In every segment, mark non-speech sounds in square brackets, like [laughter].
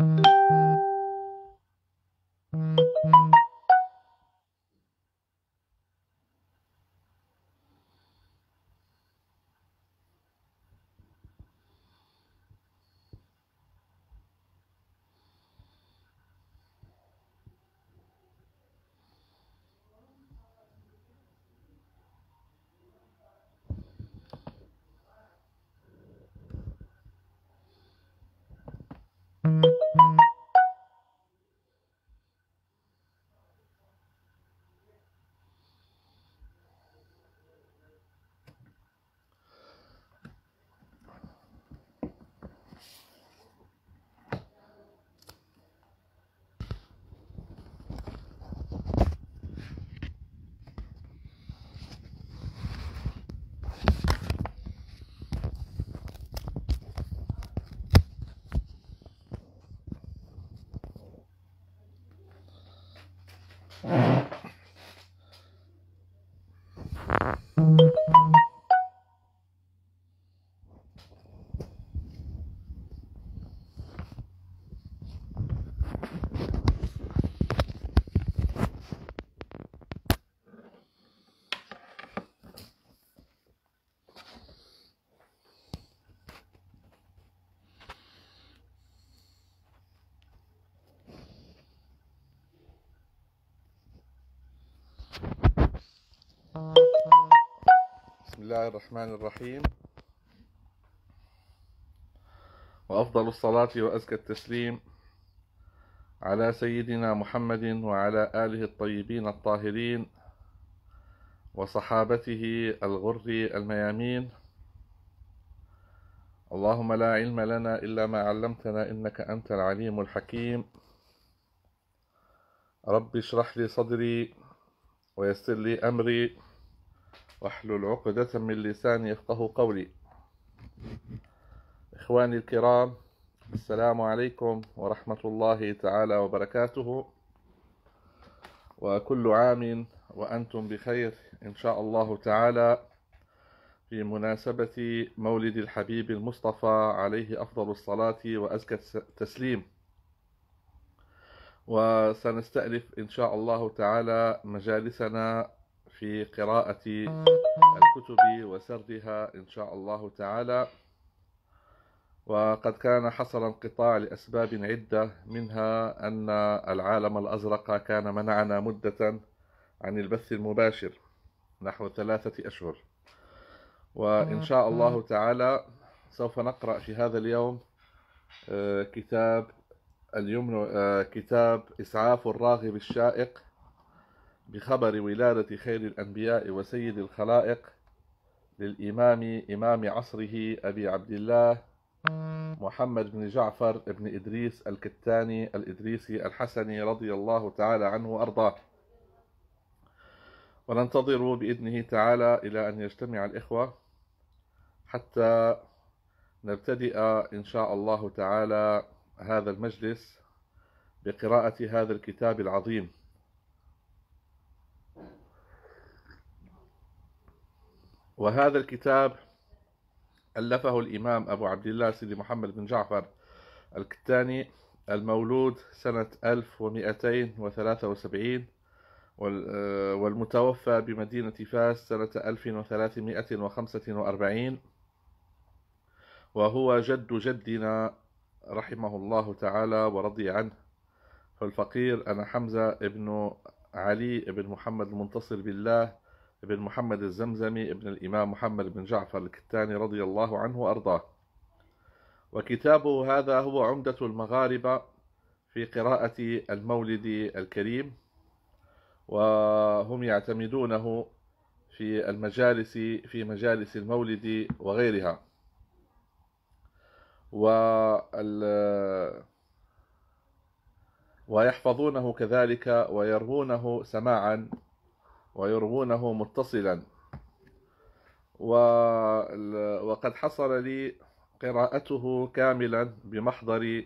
Mm-hmm. الله الرحمن الرحيم وأفضل الصلاة وأزكى التسليم على سيدنا محمد وعلى آله الطيبين الطاهرين وصحابته الغر الميامين اللهم لا علم لنا إلا ما علمتنا إنك أنت العليم الحكيم رب اشرح لي صدري ويسر لي أمري واحلل عقدة من لساني يفقه قولي إخواني الكرام السلام عليكم ورحمة الله تعالى وبركاته وكل عام وأنتم بخير إن شاء الله تعالى في مناسبة مولد الحبيب المصطفى عليه أفضل الصلاة وأزكى التسليم وسنستألف إن شاء الله تعالى مجالسنا في قراءة الكتب وسردها إن شاء الله تعالى وقد كان حصل انقطاع لأسباب عدة منها أن العالم الأزرق كان منعنا مدة عن البث المباشر نحو ثلاثة أشهر وإن شاء الله تعالى سوف نقرأ في هذا اليوم آه، كتاب اليمن آه، كتاب إسعاف الراغب الشائق بخبر ولادة خير الأنبياء وسيد الخلائق للإمام إمام عصره أبي عبد الله محمد بن جعفر بن إدريس الكتاني الإدريسي الحسني رضي الله تعالى عنه وأرضاه وننتظر بإذنه تعالى إلى أن يجتمع الإخوة حتى نبتدئ إن شاء الله تعالى هذا المجلس بقراءة هذا الكتاب العظيم وهذا الكتاب ألفه الإمام أبو عبد الله سيدي محمد بن جعفر الكتاني المولود سنة 1273 آه، والمتوفى بمدينة فاس سنة 1345 وهو جد جدنا رحمه الله تعالى ورضي عنه فالفقير أنا حمزة ابن علي بن محمد المنتصر بالله بن محمد الزمزمي ابن الإمام محمد بن جعفر الكتاني رضي الله عنه وأرضاه وكتابه هذا هو عمدة المغاربة في قراءة المولد الكريم وهم يعتمدونه في المجالس في مجالس المولد وغيرها وال ويحفظونه كذلك ويروونه سماعا ويرغونه متصلا و... وقد حصل لي قراءته كاملا بمحضر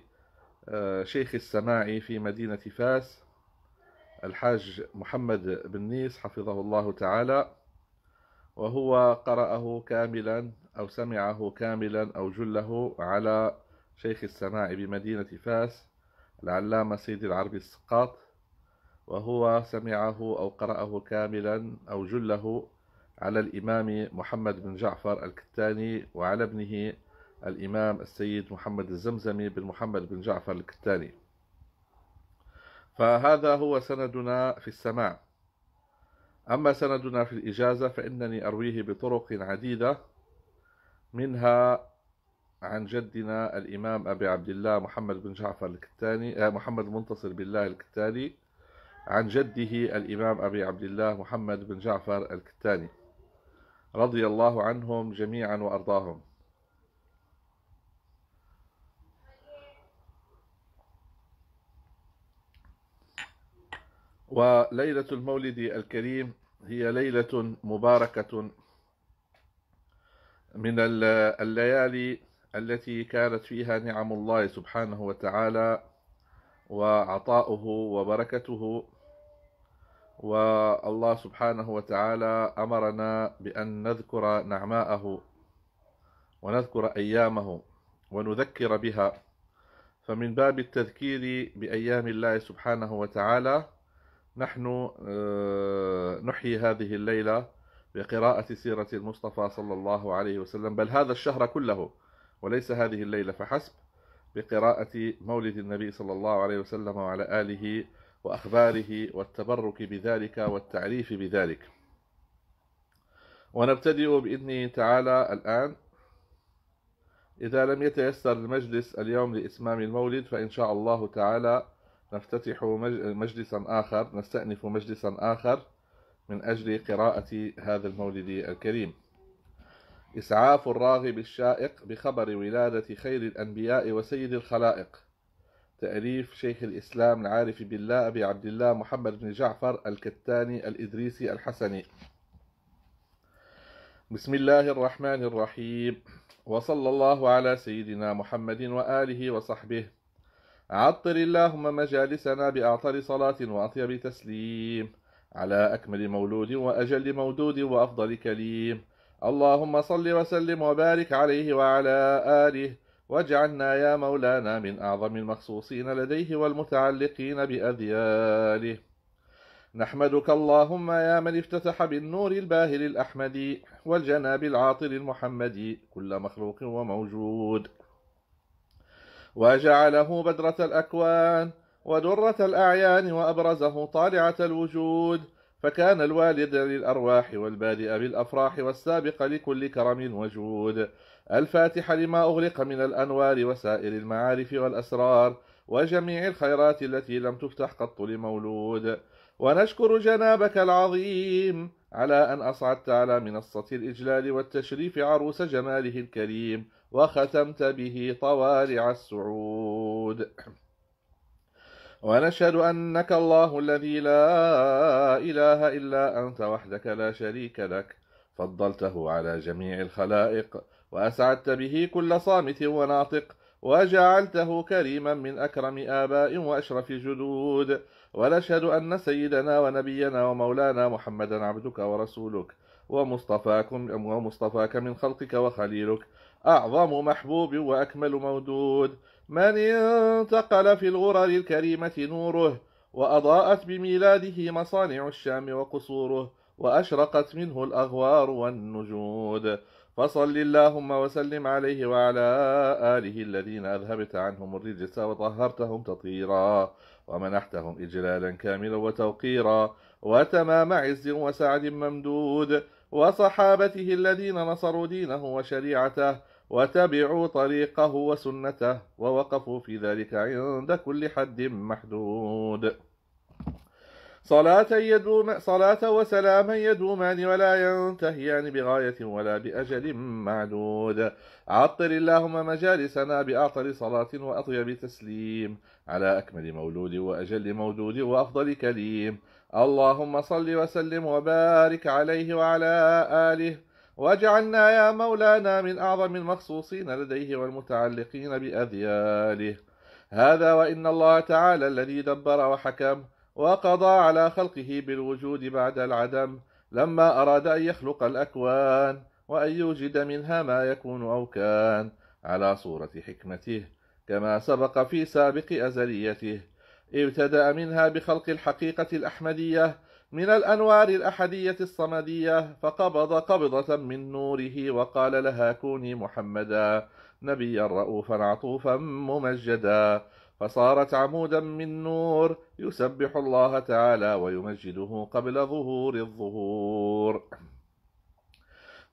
آه، شيخ السماع في مدينة فاس الحاج محمد بن نيس حفظه الله تعالى وهو قرأه كاملا أو سمعه كاملا أو جله على شيخ السماع بمدينة فاس العلامة سيد العربي السقاط وهو سمعه أو قرأه كاملا أو جله على الإمام محمد بن جعفر الكتاني وعلى ابنه الإمام السيد محمد الزمزمي بن محمد بن جعفر الكتاني فهذا هو سندنا في السماع أما سندنا في الإجازة فإنني أرويه بطرق عديدة منها عن جدنا الإمام أبي عبد الله محمد بن جعفر الكتاني آه، محمد منتصر بالله الكتاني عن جده الإمام أبي عبد الله محمد بن جعفر الكتاني رضي الله عنهم جميعا وأرضاهم وليلة المولد الكريم هي ليلة مباركة من الليالي التي كانت فيها نعم الله سبحانه وتعالى وعطاؤه وبركته والله سبحانه وتعالى أمرنا بأن نذكر نعماءه ونذكر أيامه ونذكر بها فمن باب التذكير بأيام الله سبحانه وتعالى نحن آه، نحيي هذه الليلة بقراءة سيرة المصطفى صلى الله عليه وسلم بل هذا الشهر كله وليس هذه الليلة فحسب بقراءة مولد النبي صلى الله عليه وسلم وعلى آله وسلم وأخباره والتبرك بذلك والتعريف بذلك ونبتدئ بإذنه تعالى الآن إذا لم يتيسر المجلس اليوم لإتمام المولد فإن شاء الله تعالى نفتتح مجلسا آخر نستأنف مجلسا آخر من أجل قراءة هذا المولد الكريم إسعاف الراغب الشائق بخبر ولادة خير الأنبياء وسيد الخلائق تأليف شيخ الإسلام العارف بالله أبي عبد الله محمد بن جعفر الكتاني الإدريسي الحسني بسم الله الرحمن الرحيم وصلى الله على سيدنا محمد وآله وصحبه عطر اللهم مجالسنا بأعطر صلاة وأطيب تسليم على أكمل مولود وأجل مودود وأفضل كليم اللهم صل وسلم وبارك عليه وعلى آله واجعلنا يا مولانا من أعظم المخصوصين لديه والمتعلقين بأذياله نحمدك اللهم يا من افتتح بالنور الباهر الأحمدي والجناب العاطر المحمدي كل مخلوق وموجود وجعله بدرة الأكوان ودرة الأعيان وأبرزه طالعة الوجود فكان الوالد للأرواح والبادئ بالأفراح والسابق لكل كرم وجود الفاتحة لما أغلق من الأنوار وسائر المعارف والأسرار وجميع الخيرات التي لم تفتح قط لمولود ونشكر جنابك العظيم على أن أصعدت على منصة الإجلال والتشريف عروس جماله الكريم وختمت به طوالع السعود ونشهد أنك الله الذي لا إله إلا أنت وحدك لا شريك لك فضلته على جميع الخلائق وأسعدت به كل صامت وناطق وجعلته كريما من أكرم آباء وأشرف جدود ونشهد أن سيدنا ونبينا ومولانا محمدا عبدك ورسولك ومصطفاكم ومصطفاك من خلقك وخليلك أعظم محبوب وأكمل مودود من انتقل في الغرر الكريمة نوره وأضاءت بميلاده مصانع الشام وقصوره وأشرقت منه الأغوار والنجود فصل اللهم وسلم عليه وعلى آله الذين أذهبت عنهم الرجس وطهرتهم تطهيرا ومنحتهم إجلالا كاملا وتوقيرا وتمام عز وسعد ممدود وصحابته الذين نصروا دينه وشريعته وتبعوا طريقه وسنته ووقفوا في ذلك عند كل حد محدود صلاة, يدوم صلاة وسلاما يدومان ولا ينتهيان بغاية ولا بأجل معدود عطر اللهم مجالسنا بأعطر صلاة وأطيب تسليم على أكمل مولود وأجل مودود وأفضل كليم اللهم صل وسلم وبارك عليه وعلى آله واجعلنا يا مولانا من أعظم المخصوصين لديه والمتعلقين بأذياله هذا وإن الله تعالى الذي دبر وحكم وقضى على خلقه بالوجود بعد العدم لما أراد أن يخلق الأكوان وأن يوجد منها ما يكون أو كان على صورة حكمته كما سبق في سابق أزليته ابتدأ منها بخلق الحقيقة الأحمدية من الأنوار الأحدية الصمدية فقبض قبضة من نوره وقال لها كوني محمدا نبيا رؤوفا عطوفا ممجدا فصارت عمودا من نور يسبح الله تعالى ويمجده قبل ظهور الظهور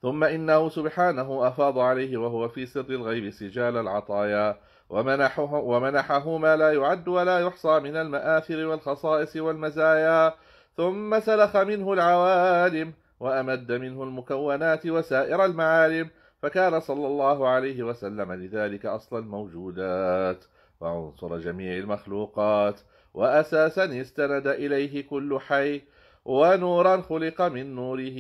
ثم إنه سبحانه أفاض عليه وهو في سر الغيب سجال العطايا ومنحه, ومنحه ما لا يعد ولا يحصى من المآثر والخصائص والمزايا ثم سلخ منه العوالم وأمد منه المكونات وسائر المعالم فكان صلى الله عليه وسلم لذلك أصلا موجودات وعنصر جميع المخلوقات وأساسا استند إليه كل حي ونورا خلق من نوره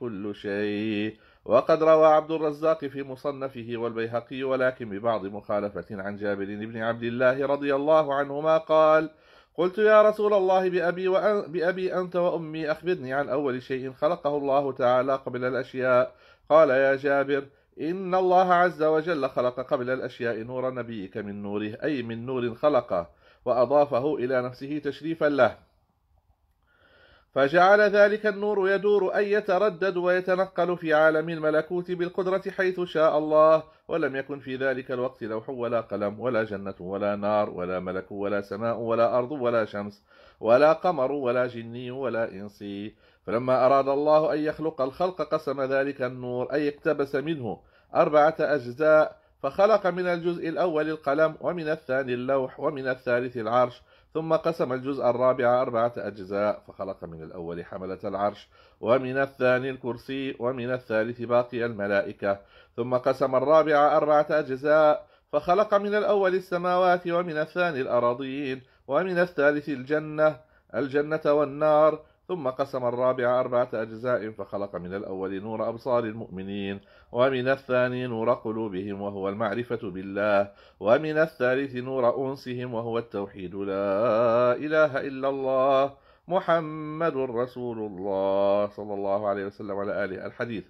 كل شيء وقد روى عبد الرزاق في مصنفه والبيهقي ولكن ببعض مخالفة عن جابر بن عبد الله رضي الله عنهما قال قلت يا رسول الله بأبي, وأن بأبي أنت وأمي أخبرني عن أول شيء خلقه الله تعالى قبل الأشياء قال يا جابر إن الله عز وجل خلق قبل الأشياء نور نبيك من نوره أي من نور خلقه وأضافه إلى نفسه تشريفا له فجعل ذلك النور يدور أي يتردد ويتنقل في عالم الملكوت بالقدرة حيث شاء الله ولم يكن في ذلك الوقت لوح ولا قلم ولا جنة ولا نار ولا ملك ولا سماء ولا أرض ولا شمس ولا قمر ولا جني ولا إنسي فلما أراد الله أن يخلق الخلق قسم ذلك النور أي اقتبس منه أربعة أجزاء فخلق من الجزء الأول القلم ومن الثاني اللوح ومن الثالث العرش ثم قسم الجزء الرابع أربعة أجزاء فخلق من الأول حملة العرش ومن الثاني الكرسي ومن الثالث باقي الملائكة ثم قسم الرابع أربعة أجزاء فخلق من الأول السماوات ومن الثاني الأراضيين ومن الثالث الجنة الجنة والنار ثم قسم الرابع أربعة أجزاء فخلق من الأول نور أبصار المؤمنين ومن الثاني نور قلوبهم وهو المعرفة بالله ومن الثالث نور أنسهم وهو التوحيد لا إله إلا الله محمد رسول الله صلى الله عليه وسلم على آله الحديث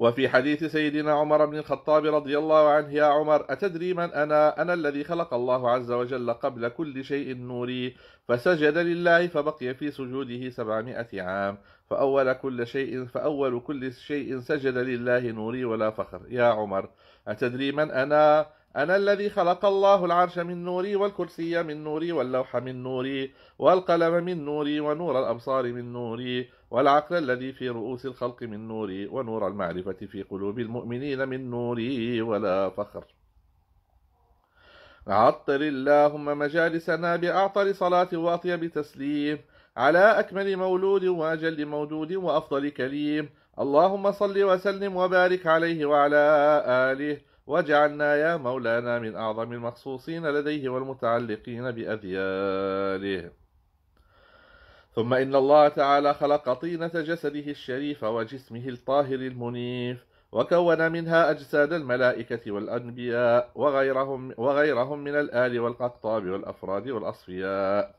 وفي حديث سيدنا عمر بن الخطاب رضي الله عنه يا عمر أتدري من أنا أنا الذي خلق الله عز وجل قبل كل شيء نوري فسجد لله فبقي في سجوده سبعمائة عام فأول كل شيء فأول كل شيء سجد لله نوري ولا فخر يا عمر أتدري من أنا أنا الذي خلق الله العرش من نوري والكرسي من نوري واللوح من نوري والقلم من نوري ونور الأبصار من نوري والعقل الذي في رؤوس الخلق من نوري ونور المعرفة في قلوب المؤمنين من نوري ولا فخر عطر اللهم مجالسنا بأعطر صلاة وأطيب تسليم على أكمل مولود وأجل مودود وأفضل كريم اللهم صل وسلم وبارك عليه وعلى آله واجعلنا يا مولانا من أعظم المخصوصين لديه والمتعلقين بأذياله ثم إن الله تعالى خلق طينة جسده الشريف وجسمه الطاهر المنيف وكون منها أجساد الملائكة والأنبياء وغيرهم, وغيرهم من الآل والأقطاب والأفراد والأصفياء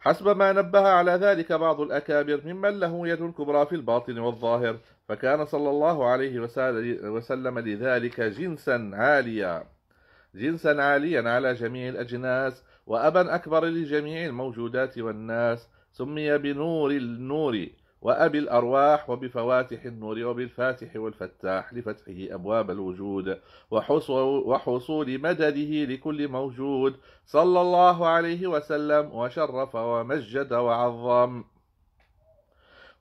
حسب ما نبه على ذلك بعض الأكابر ممن له يد كبرى في الباطن والظاهر فكان صلى الله عليه وسلم لذلك جنسا عاليا جنسا عاليا على جميع الأجناس وأبا أكبر لجميع الموجودات والناس سمي بنور النور وأبي الأرواح وبفواتح النور وبالفاتح والفتاح لفتحه أبواب الوجود وحصول مدده لكل موجود صلى الله عليه وسلم وشرف ومجد وعظم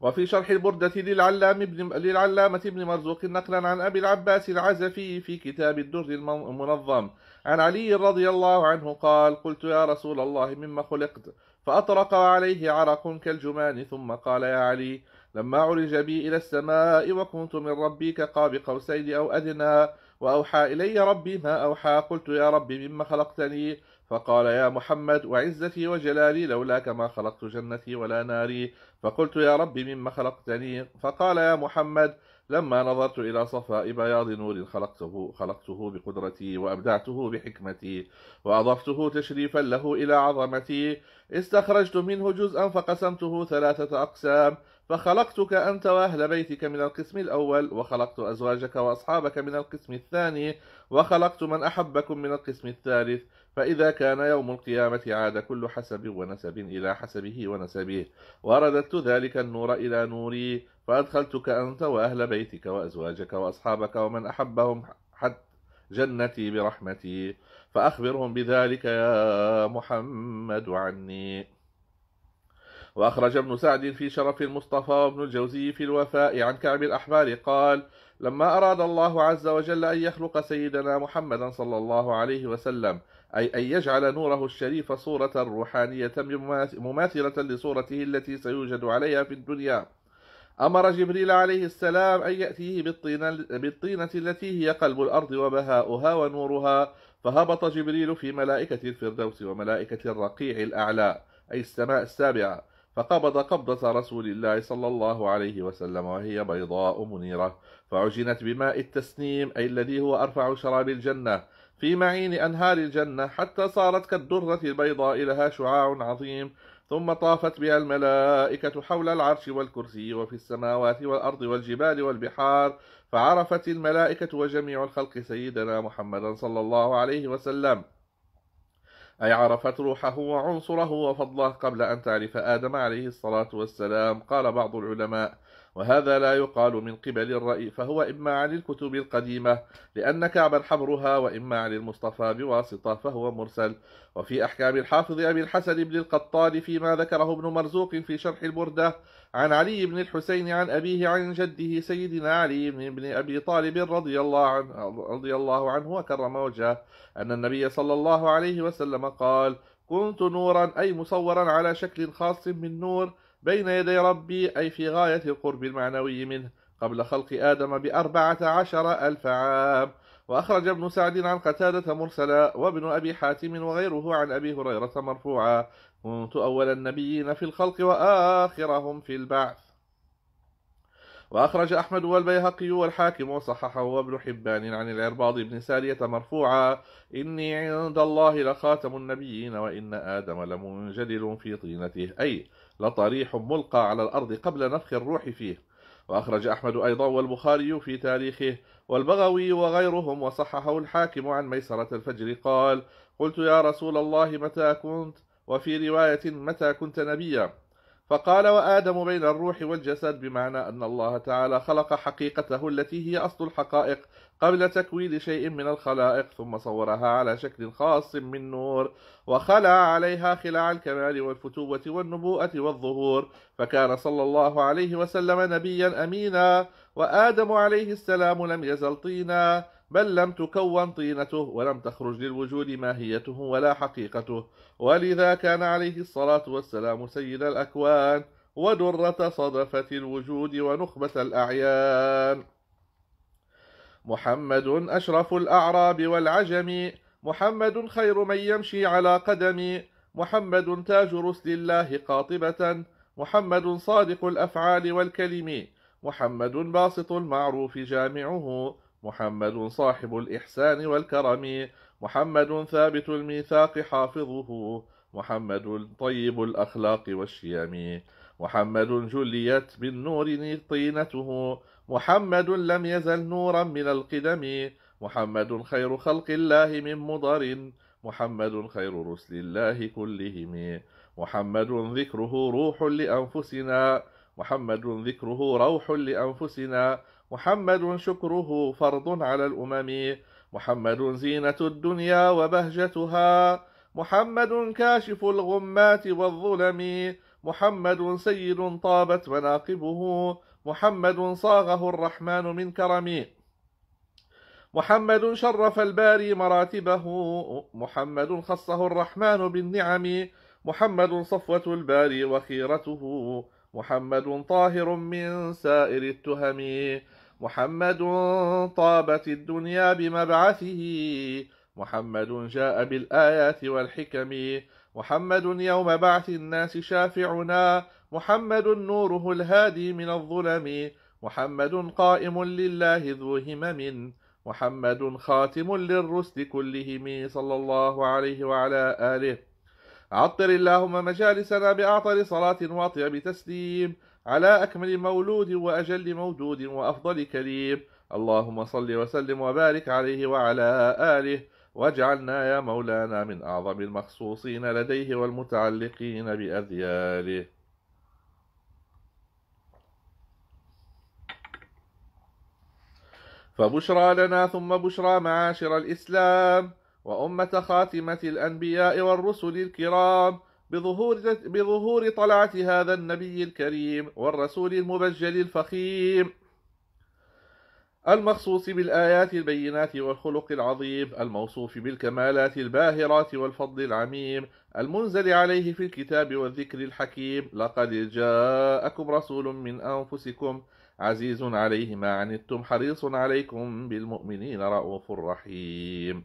وفي شرح البردة للعلام ابن للعلامة ابن مرزوق نقلا عن أبي العباس العزفي في كتاب الدر المنظم عن علي رضي الله عنه قال قلت يا رسول الله مما خلقت فأطرق عليه عرق كالجمان ثم قال يا علي لما عرج بي إلى السماء وكنت من ربي كقاب قوسين أو أدنى وأوحى إلي ربي ما أوحى قلت يا ربي مما خلقتني فقال يا محمد وعزتي وجلالي لولاك ما خلقت جنتي ولا ناري فقلت يا ربي مما خلقتني فقال يا محمد لما نظرت إلى صفاء بياض نور خلقته خلقته بقدرتي وأبدعته بحكمتي وأضفته تشريفا له إلى عظمتي استخرجت منه جزءا فقسمته ثلاثة أقسام فخلقتك أنت وأهل بيتك من القسم الأول وخلقت أزواجك وأصحابك من القسم الثاني وخلقت من أحبكم من القسم الثالث فإذا كان يوم القيامة عاد كل حسب ونسب إلى حسبه ونسبه ورددت ذلك النور إلى نوري فأدخلتك أنت وأهل بيتك وأزواجك وأصحابك ومن أحبهم حتى جنتي برحمتي فأخبرهم بذلك يا محمد عني وأخرج ابن سعد في شرف المصطفى وابن الجوزي في الوفاء عن كعب الأحبار قال لما أراد الله عز وجل أن يخلق سيدنا محمدا صلى الله عليه وسلم أي أن يجعل نوره الشريف صورة روحانية مماثلة لصورته التي سيوجد عليها في الدنيا أمر جبريل عليه السلام أن يأتيه بالطينة, التي هي قلب الأرض وبهاؤها ونورها فهبط جبريل في ملائكة الفردوس وملائكة الرقيع الأعلى أي السماء السابعة فقبض قبضة رسول الله صلى الله عليه وسلم وهي بيضاء منيرة فعجنت بماء التسنيم أي الذي هو أرفع شراب الجنة في معين أنهار الجنة حتى صارت كالدرة البيضاء لها شعاع عظيم ثم طافت بها الملائكة حول العرش والكرسي وفي السماوات والأرض والجبال والبحار فعرفت الملائكة وجميع الخلق سيدنا محمدا صلى الله عليه وسلم أي عرفت روحه وعنصره وفضله قبل أن تعرف آدم عليه الصلاة والسلام قال بعض العلماء وهذا لا يقال من قبل الرأي فهو إما عن الكتب القديمة لأن كعبا حبرها وإما عن المصطفى بواسطة فهو مرسل وفي أحكام الحافظ أبي الحسن بن القطان فيما ذكره ابن مرزوق في شرح البردة عن علي بن الحسين عن أبيه عن جده سيدنا علي بن أبي طالب رضي الله عنه, رضي الله عنه وكرم وجهه أن النبي صلى الله عليه وسلم قال كنت نورا أي مصورا على شكل خاص من نور بين يدي ربي أي في غاية القرب المعنوي منه قبل خلق آدم بأربعة عشر ألف عام وأخرج ابن سعد عن قتادة مرسلا وابن أبي حاتم وغيره عن أبي هريرة مرفوعا كنت أول النبيين في الخلق وآخرهم في البعث وأخرج أحمد والبيهقي والحاكم وصححه وابن حبان عن العرباض بن سارية مرفوعا إني عند الله لخاتم النبيين وإن آدم لمنجدل في طينته أي لطريح ملقى على الأرض قبل نفخ الروح فيه وأخرج أحمد أيضا والبخاري في تاريخه والبغوي وغيرهم وصححه الحاكم عن ميسرة الفجر قال قلت يا رسول الله متى كنت وفي رواية متى كنت نبيا فقال وآدم بين الروح والجسد بمعنى أن الله تعالى خلق حقيقته التي هي أصل الحقائق قبل تكوين شيء من الخلائق ثم صورها على شكل خاص من نور وخلع عليها خلاع الكمال والفتوة والنبوءة والظهور فكان صلى الله عليه وسلم نبيا أمينا وآدم عليه السلام لم يزل طينا بل لم تكون طينته ولم تخرج للوجود ماهيته ولا حقيقته ولذا كان عليه الصلاة والسلام سيد الأكوان ودرة صدفة الوجود ونخبة الأعيان محمد أشرف الأعراب والعجم محمد خير من يمشي على قدم محمد تاج رسل الله قاطبة محمد صادق الأفعال والكلم محمد باسط المعروف جامعه محمد صاحب الإحسان والكرم محمد ثابت الميثاق حافظه محمد طيب الأخلاق والشيم محمد جليت بالنور طينته محمد لم يزل نورا من القدم محمد خير خلق الله من مضر محمد خير رسل الله كلهم محمد ذكره روح لأنفسنا محمد ذكره روح لأنفسنا محمد شكره فرض على الأمم محمد زينة الدنيا وبهجتها محمد كاشف الغمات والظلم محمد سيد طابت مناقبه محمد صاغه الرحمن من كرمي محمد شرف الباري مراتبه محمد خصه الرحمن بالنعم محمد صفوة الباري وخيرته محمد طاهر من سائر التهم محمد طابت الدنيا بمبعثه محمد جاء بالآيات والحكم محمد يوم بعث الناس شافعنا محمد نوره الهادي من الظلم محمد قائم لله ذو همم محمد خاتم للرسل كلهم صلى الله عليه وعلى آله عطر اللهم مجالسنا بأعطر صلاة واطيب تسليم على أكمل مولود وأجل مودود وأفضل كريم اللهم صل وسلم وبارك عليه وعلى آله واجعلنا يا مولانا من أعظم المخصوصين لديه والمتعلقين بأذياله فبشرى لنا ثم بشرى معاشر الإسلام وأمة خاتمة الأنبياء والرسل الكرام بظهور, بظهور طلعة هذا النبي الكريم والرسول المبجل الفخيم المخصوص بالآيات البينات والخلق العظيم الموصوف بالكمالات الباهرات والفضل العميم المنزل عليه في الكتاب والذكر الحكيم لقد جاءكم رسول من أنفسكم عزيز عليه ما عنتم حريص عليكم بالمؤمنين رؤوف رحيم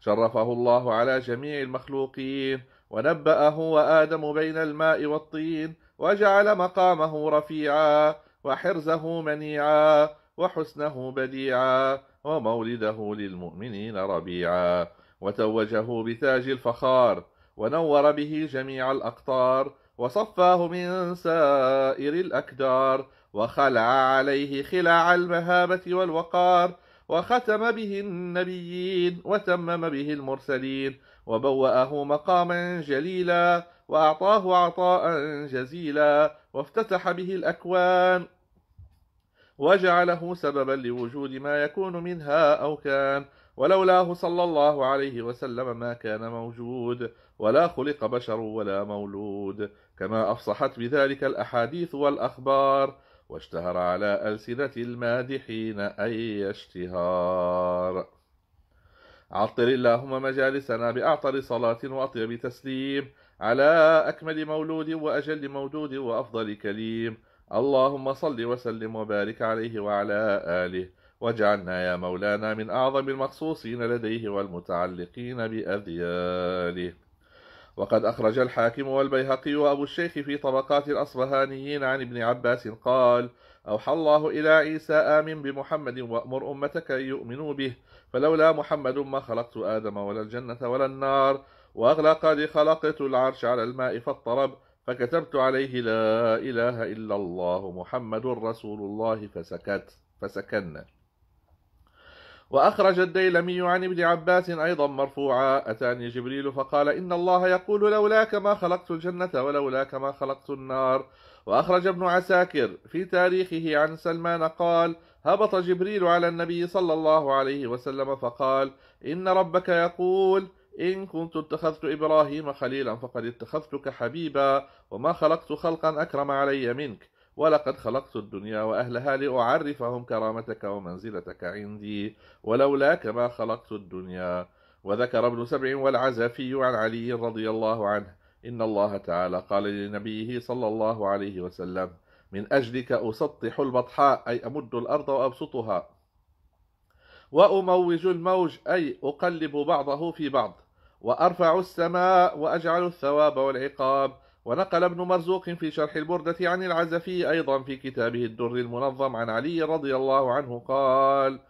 شرفه الله على جميع المخلوقين ونبأه وآدم بين الماء والطين وجعل مقامه رفيعا وحرزه منيعا وحسنه بديعا ومولده للمؤمنين ربيعا وتوجه بتاج الفخار ونور به جميع الأقطار وصفاه من سائر الأكدار وخلع عليه خلاع المهابة والوقار وختم به النبيين وتمم به المرسلين وبوأه مقاما جليلا وأعطاه عطاء جزيلا وافتتح به الأكوان وجعله سببا لوجود ما يكون منها أو كان ولولاه صلى الله عليه وسلم ما كان موجود ولا خلق بشر ولا مولود كما أفصحت بذلك الأحاديث والأخبار واشتهر على ألسنة المادحين أي اشتهار عطر اللهم مجالسنا بأعطر صلاة وأطيب تسليم على أكمل مولود وأجل مودود وأفضل كليم اللهم صل وسلم وبارك عليه وعلى آله واجعلنا يا مولانا من أعظم المخصوصين لديه والمتعلقين بأذياله وقد أخرج الحاكم والبيهقي وأبو الشيخ في طبقات الأصبهانيين عن ابن عباس قال أوحى الله إلى عيسى آمن بمحمد وأمر أمتك أن يؤمنوا به فلولا محمد ما خلقت آدم ولا الجنة ولا النار وأغلقني خلقت العرش على الماء فاضطرب فكتبت عليه لا إله إلا الله محمد رسول الله فسكت فسكنت وأخرج الديلمي عن ابن عباس أيضا مرفوعا أتاني جبريل فقال إن الله يقول لولاك ما خلقت الجنة ولولاك ما خلقت النار وأخرج ابن عساكر في تاريخه عن سلمان قال هبط جبريل على النبي صلى الله عليه وسلم فقال إن ربك يقول إن كنت اتخذت إبراهيم خليلا فقد اتخذتك حبيبا وما خلقت خلقا أكرم علي منك ولقد خلقت الدنيا وأهلها لأعرفهم كرامتك ومنزلتك عندي ولولاك ما خلقت الدنيا وذكر ابن سبع والعزفي عن علي رضي الله عنه إن الله تعالى قال لنبيه صلى الله عليه وسلم من أجلك أسطح البطحاء أي أمد الأرض وأبسطها وأموج الموج أي أقلب بعضه في بعض وأرفع السماء وأجعل الثواب والعقاب ونقل ابن مرزوق في شرح البردة عن العزفي أيضا في كتابه الدر المنظم عن علي رضي الله عنه قال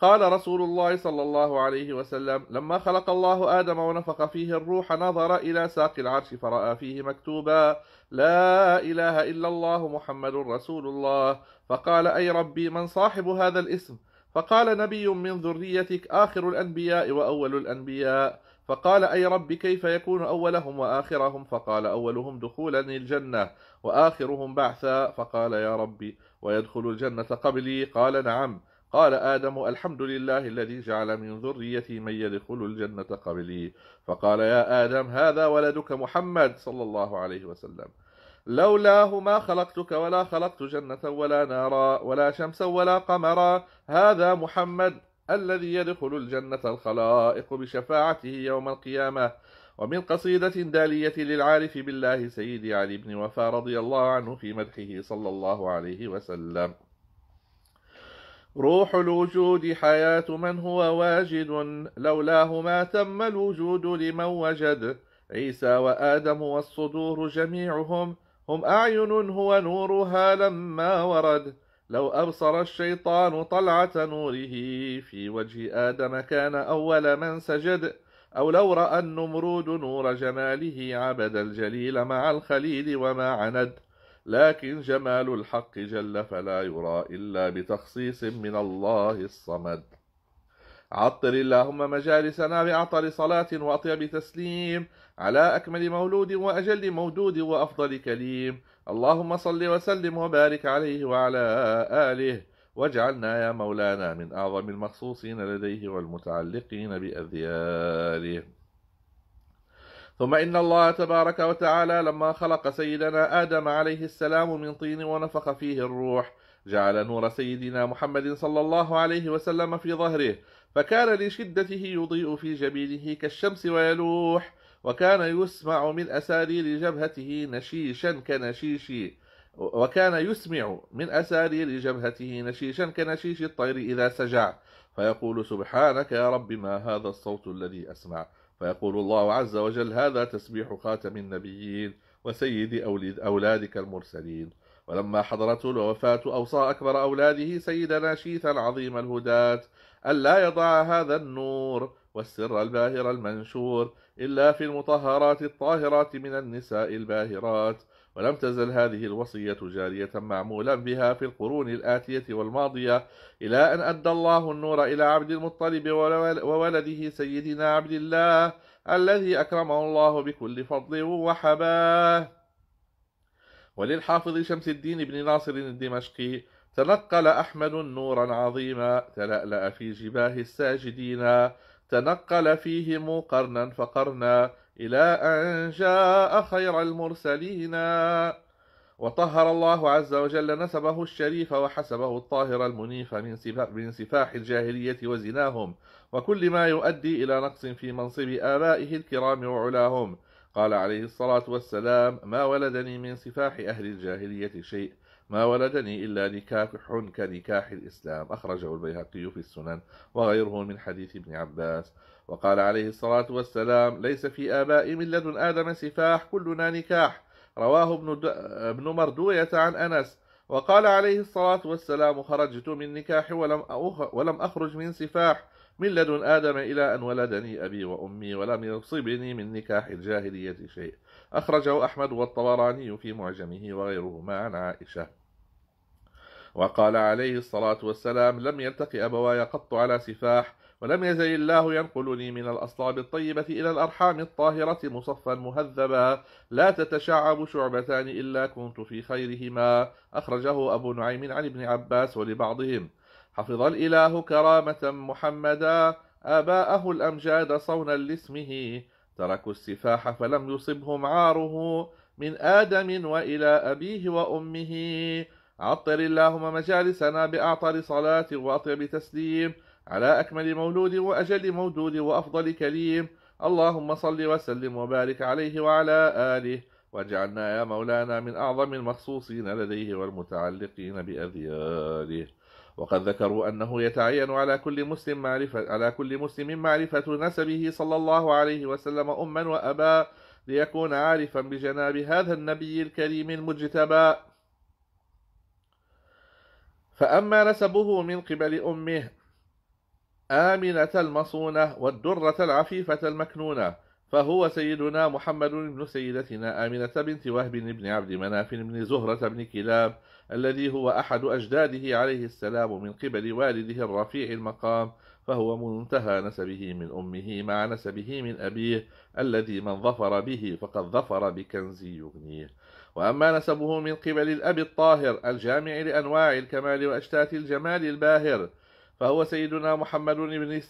قال رسول الله صلى الله عليه وسلم لما خلق الله آدم ونفخ فيه الروح نظر إلى ساق العرش فرأى فيه مكتوبا لا إله إلا الله محمد رسول الله فقال أي ربي من صاحب هذا الاسم فقال نبي من ذريتك آخر الأنبياء وأول الأنبياء فقال أي رب كيف يكون أولهم وآخرهم فقال أولهم دخولا الجنة وآخرهم بعثا فقال يا ربي ويدخل الجنة قبلي قال نعم قال آدم الحمد لله الذي جعل من ذريتي من يدخل الجنة قبلي فقال يا آدم هذا ولدك محمد صلى الله عليه وسلم لولاه ما خلقتك ولا خلقت جنة ولا نارا ولا شمسا ولا قمرا هذا محمد الذي يدخل الجنة الخلائق بشفاعته يوم القيامة ومن قصيدة دالية للعارف بالله سيد علي بن وفا رضي الله عنه في مدحه صلى الله عليه وسلم روح الوجود حياة من هو واجد لولاه ما تم الوجود لمن وجد عيسى وآدم والصدور جميعهم هم أعين هو نورها لما ورد لو أبصر الشيطان طلعة نوره في وجه آدم كان أول من سجد أو لو رأى النمرود نور جماله عبد الجليل مع الخليل وما عند لكن جمال الحق جل فلا يرى إلا بتخصيص من الله الصمد عطر اللهم مجالسنا بأعطر صلاة وأطيب تسليم على أكمل مولود وأجل مودود وأفضل كليم اللهم صل وسلم وبارك عليه وعلى آله واجعلنا يا مولانا من أعظم المخصوصين لديه والمتعلقين بأذياله ثم إن الله تبارك وتعالى لما خلق سيدنا آدم عليه السلام من طين ونفخ فيه الروح جعل نور سيدنا محمد صلى الله عليه وسلم في ظهره فكان لشدته يضيء في جبينه كالشمس ويلوح وكان يسمع من أسارير جبهته نشيشا كنشيش وكان يسمع من أسارير جبهته نشيشا كنشيش الطير إذا سجع فيقول سبحانك يا رب ما هذا الصوت الذي أسمع فيقول الله عز وجل هذا تسبيح خاتم النبيين وسيد أولادك المرسلين ولما حضرته الوفاة أوصى أكبر أولاده سيدنا شيثا عظيم الهداة ألا يضع هذا النور والسر الباهر المنشور إلا في المطهرات الطاهرات من النساء الباهرات ولم تزل هذه الوصية جارية معمولا بها في القرون الآتية والماضية إلى أن أدى الله النور إلى عبد المطلب وولده سيدنا عبد الله الذي أكرمه الله بكل فضل وحباه وللحافظ شمس الدين بن ناصر الدمشقي تنقل أحمد نورا عظيما تلألأ في جباه الساجدين تنقل فيهم قرنا فقرنا إلى أن جاء خير المرسلين وطهر الله عز وجل نسبه الشريف وحسبه الطاهر المنيف من سفاح الجاهلية وزناهم وكل ما يؤدي إلى نقص في منصب آبائه الكرام وعلاهم قال عليه الصلاة والسلام ما ولدني من سفاح أهل الجاهلية شيء ما ولدني إلا نكاح كنكاح الإسلام أخرجه البيهقي في السنن وغيره من حديث ابن عباس وقال عليه الصلاة والسلام ليس في آباء من لدن آدم سفاح كلنا نكاح رواه ابن, ابن مردوية عن أنس وقال عليه الصلاة والسلام خرجت من نكاح ولم, ولم أخرج من سفاح من لدن آدم إلى أن ولدني أبي وأمي ولم يصبني من نكاح الجاهلية شيء أخرجه أحمد والطبراني في معجمه وغيرهما عن عائشة وقال عليه الصلاة والسلام لم يلتق أبواي قط على سفاح ولم يزل الله ينقلني من الأصلاب الطيبة إلى الأرحام الطاهرة مصفا مهذبا لا تتشعب شعبتان إلا كنت في خيرهما أخرجه أبو نعيم عن ابن عباس ولبعضهم حفظ الإله كرامة محمدا آباءه الأمجاد صونا لاسمه تركوا السفاح فلم يصبهم عاره من آدم وإلى أبيه وأمه عطر اللهم مجالسنا بأعطر صلاة وأطيب تسليم على أكمل مولود وأجل مودود وأفضل كليم اللهم صل وسلم وبارك عليه وعلى آله واجعلنا يا مولانا من أعظم المخصوصين لديه والمتعلقين بأذياله وقد ذكروا أنه يتعين على كل مسلم معرفة على كل مسلم معرفة نسبه صلى الله عليه وسلم أما وأبا ليكون عارفا بجناب هذا النبي الكريم المجتبى فأما نسبه من قبل أمه آمنة المصونة والدرة العفيفة المكنونة فهو سيدنا محمد بن سيدتنا آمنة بنت وهب بن عبد مناف بن زهرة بن كلاب الذي هو أحد أجداده عليه السلام من قبل والده الرفيع المقام فهو منتهى نسبه من أمه مع نسبه من أبيه الذي من ظفر به فقد ظفر بكنز يغنيه وأما نسبه من قبل الأب الطاهر الجامع لأنواع الكمال وأشتات الجمال الباهر فهو سيدنا محمد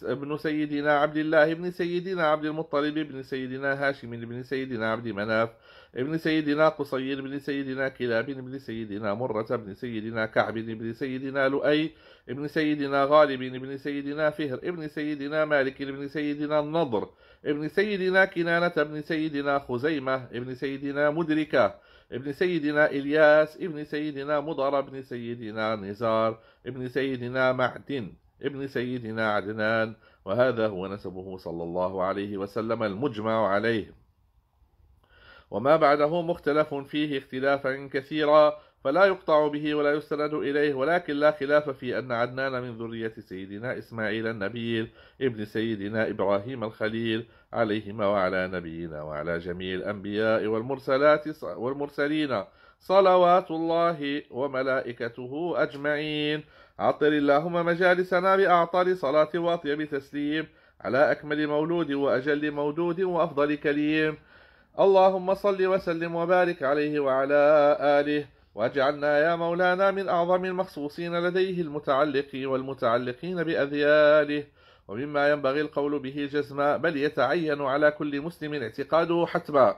بن سيدنا عبد الله بن سيدنا عبد المطلب بن سيدنا هاشم بن سيدنا عبد مناف ابن سيدنا قصي ابن سيدنا كلاب ابن سيدنا مرة ابن سيدنا كعب ابن سيدنا لؤي ابن سيدنا غالب ابن سيدنا فهر ابن سيدنا مالك ابن سيدنا النضر ابن سيدنا كنانة ابن سيدنا خزيمة ابن سيدنا مدركة ابن سيدنا إلياس ابن سيدنا مضر ابن سيدنا نزار ابن سيدنا معدن ابن سيدنا عدنان وهذا هو نسبه صلى الله عليه وسلم المجمع عليه وما بعده مختلف فيه اختلافا كثيرا فلا يقطع به ولا يستند إليه ولكن لا خلاف في أن عدنان من ذرية سيدنا إسماعيل النبيل ابن سيدنا إبراهيم الخليل عليهما وعلى نبينا وعلى جميع الأنبياء والمرسلات والمرسلين صلوات الله وملائكته أجمعين عطر اللهم مجالسنا بأعطر صلاة وأطيب تسليم على أكمل مولود وأجل مودود وأفضل كليم اللهم صل وسلم وبارك عليه وعلى آله واجعلنا يا مولانا من أعظم المخصوصين لديه المتعلق والمتعلقين بأذياله ومما ينبغي القول به جزما بل يتعين على كل مسلم اعتقاده حتما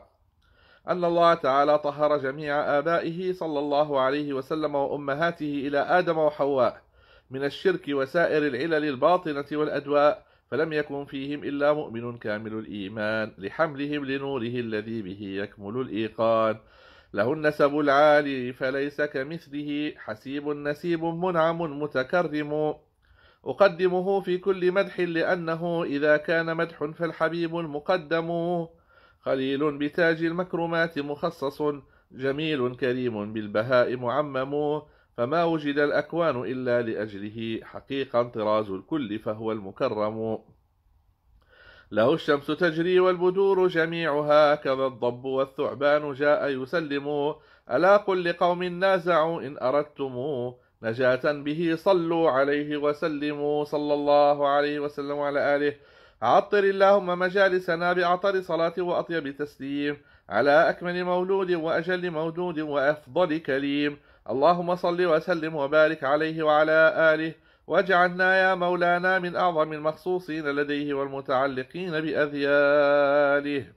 أن الله تعالى طهر جميع آبائه صلى الله عليه وسلم وأمهاته إلى آدم وحواء من الشرك وسائر العلل الباطنة والأدواء فلم يكن فيهم إلا مؤمن كامل الإيمان لحملهم لنوره الذي به يكمل الإيقان له النسب العالي فليس كمثله حسيب نسيب منعم متكرم أقدمه في كل مدح لأنه إذا كان مدح فالحبيب المقدم خليل بتاج المكرمات مخصص جميل كريم بالبهاء معمم فما وجد الأكوان إلا لأجله حقيقا طراز الكل فهو المكرم له الشمس تجري والبدور جميعها كذا الضب والثعبان جاء يسلم ألا قل لقوم نازعوا إن أردتم نجاة به صلوا عليه وسلموا صلى الله عليه وسلم على آله عطر اللهم مجالسنا بأعطر صلاة وأطيب تسليم على أكمل مولود وأجل مودود وأفضل كليم اللهم صل وسلم وبارك عليه وعلى آله واجعلنا يا مولانا من أعظم المخصوصين لديه والمتعلقين بأذياله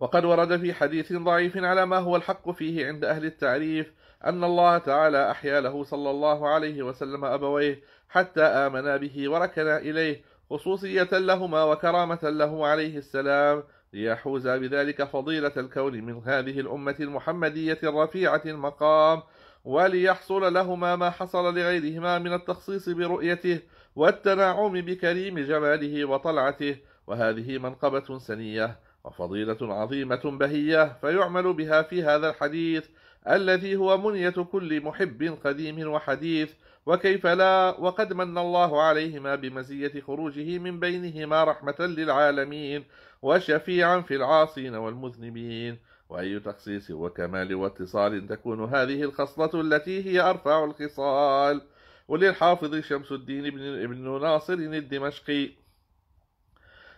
وقد ورد في حديث ضعيف على ما هو الحق فيه عند أهل التعريف أن الله تعالى أحيا له صلى الله عليه وسلم أبويه حتى آمنا به وركنا إليه خصوصية لهما وكرامة له عليه السلام ليحوز بذلك فضيلة الكون من هذه الأمة المحمدية الرفيعة المقام وليحصل لهما ما حصل لغيرهما من التخصيص برؤيته والتنعم بكريم جماله وطلعته وهذه منقبة سنية وفضيلة عظيمة بهية فيعمل بها في هذا الحديث الذي هو منية كل محب قديم وحديث وكيف لا وقد من الله عليهما بمزية خروجه من بينهما رحمة للعالمين وشفيعا في العاصين والمذنبين وأي تخصيص وكمال واتصال تكون هذه الخصلة التي هي أرفع الخصال وللحافظ شمس الدين بن ناصر الدمشقي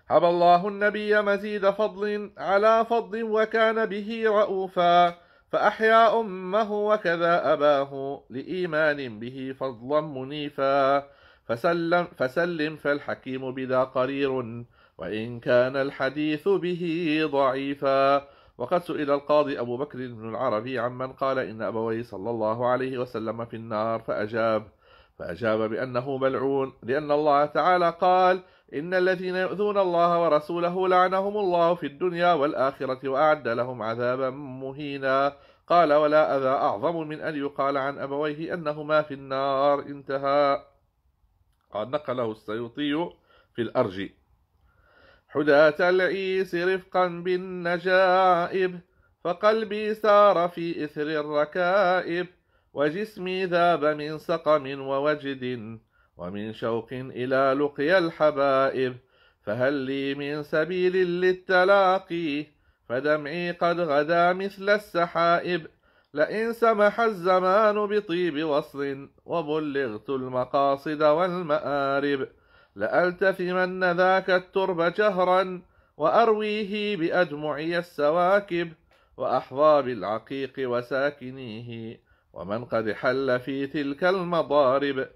حب الله النبي مزيد فضل على فضل وكان به رؤوفا فأحيا أمه وكذا أباه لإيمان به فضلا منيفا فسلم, فسلم فالحكيم بذا قرير وإن كان الحديث به ضعيفا وقد سئل القاضي أبو بكر بن العربي عمن قال إن أبوي صلى الله عليه وسلم في النار فأجاب فأجاب بأنه ملعون لأن الله تعالى قال إن الذين يؤذون الله ورسوله لعنهم الله في الدنيا والآخرة وأعد لهم عذابا مهينا قال ولا أذى أعظم من أن يقال عن أبويه أنهما في النار انتهى قد نقله السيوطي في الأرجي حداة العيس رفقا بالنجائب فقلبي سار في إثر الركائب وجسمي ذاب من سقم ووجد ومن شوق إلى لقي الحبائب فهل لي من سبيل للتلاقي فدمعي قد غدا مثل السحائب لئن سمح الزمان بطيب وصل وبلغت المقاصد والمآرب لألتثمن ذاك الترب جهرا وأرويه بأدمعي السواكب وأحظى بالعقيق وساكنيه ومن قد حل في تلك المضارب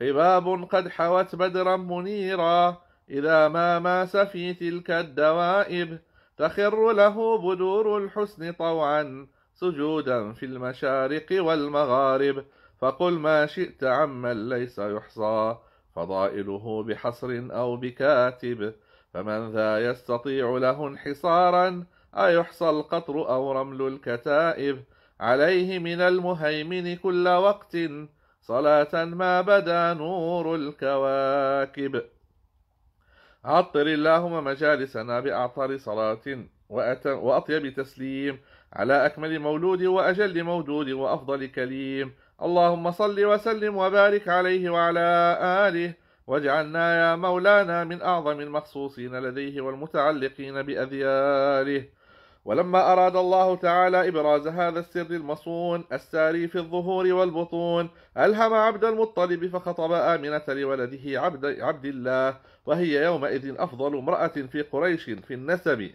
قباب قد حوت بدرا منيرا إذا ما ماس في تلك الدوائب تخر له بدور الحسن طوعا سجودا في المشارق والمغارب فقل ما شئت عمن ليس يحصى فضائله بحصر أو بكاتب فمن ذا يستطيع له انحصارا أيحصى القطر أو رمل الكتائب عليه من المهيمن كل وقت صلاة ما بدا نور الكواكب عطر اللهم مجالسنا بأعطار صلاة وأطيب تسليم على أكمل مولود وأجل مودود وأفضل كليم اللهم صل وسلم وبارك عليه وعلى آله واجعلنا يا مولانا من أعظم المخصوصين لديه والمتعلقين بأذياله ولما أراد الله تعالى إبراز هذا السر المصون الساري في الظهور والبطون ألهم عبد المطلب فخطب آمنة لولده عبد, عبد الله وهي يومئذ أفضل امرأة في قريش في النسب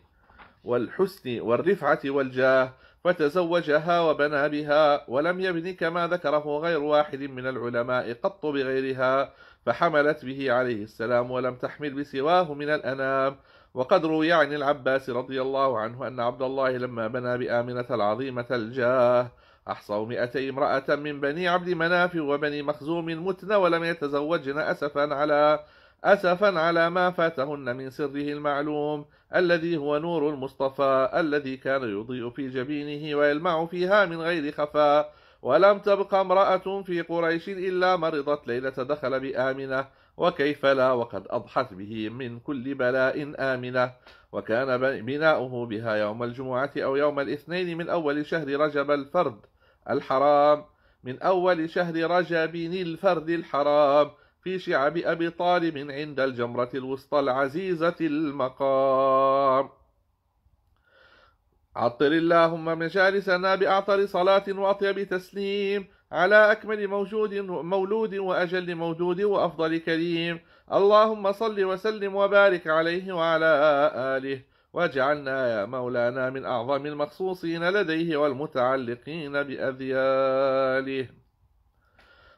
والحسن والرفعة والجاه فتزوجها وبنى بها ولم يبن كما ذكره غير واحد من العلماء قط بغيرها فحملت به عليه السلام ولم تحمل بسواه من الأنام وقد روي عن العباس رضي الله عنه أن عبد الله لما بنى بآمنة العظيمة الجاه أحصوا مئتي امرأة من بني عبد مناف وبني مخزوم متن ولم يتزوجن أسفا على أسفا على ما فاتهن من سره المعلوم الذي هو نور المصطفى الذي كان يضيء في جبينه ويلمع فيها من غير خفاء ولم تبق امرأة في قريش إلا مرضت ليلة دخل بآمنة وكيف لا وقد أضحت به من كل بلاء آمنة وكان بناؤه بها يوم الجمعة أو يوم الاثنين من أول شهر رجب الفرد الحرام من أول شهر رجب الفرد الحرام في شعب أبي طالب عند الجمرة الوسطى العزيزة المقام عطر اللهم مجالسنا بأعطر صلاة وأطيب تسليم على أكمل موجود مولود وأجل مودود وأفضل كريم اللهم صل وسلم وبارك عليه وعلى آله واجعلنا يا مولانا من أعظم المخصوصين لديه والمتعلقين بأذياله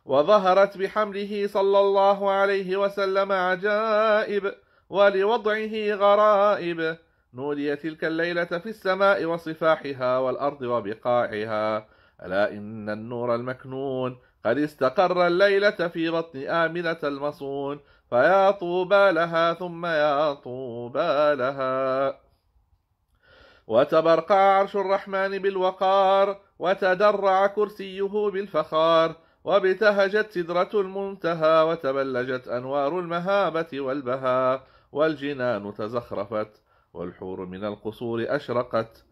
وظهرت بحمله صلى الله عليه وسلم عجائب ولوضعه غرائب نودي تلك الليلة في السماء وصفاحها والأرض وبقاعها ألا إن النور المكنون قد استقر الليلة في بطن آمنة المصون فيا طوبى لها ثم يا طوبى لها وتبرقع عرش الرحمن بالوقار وتدرع كرسيه بالفخار وابتهجت سدرة المنتهى وتبلجت أنوار المهابة والبهاء والجنان تزخرفت والحور من القصور أشرقت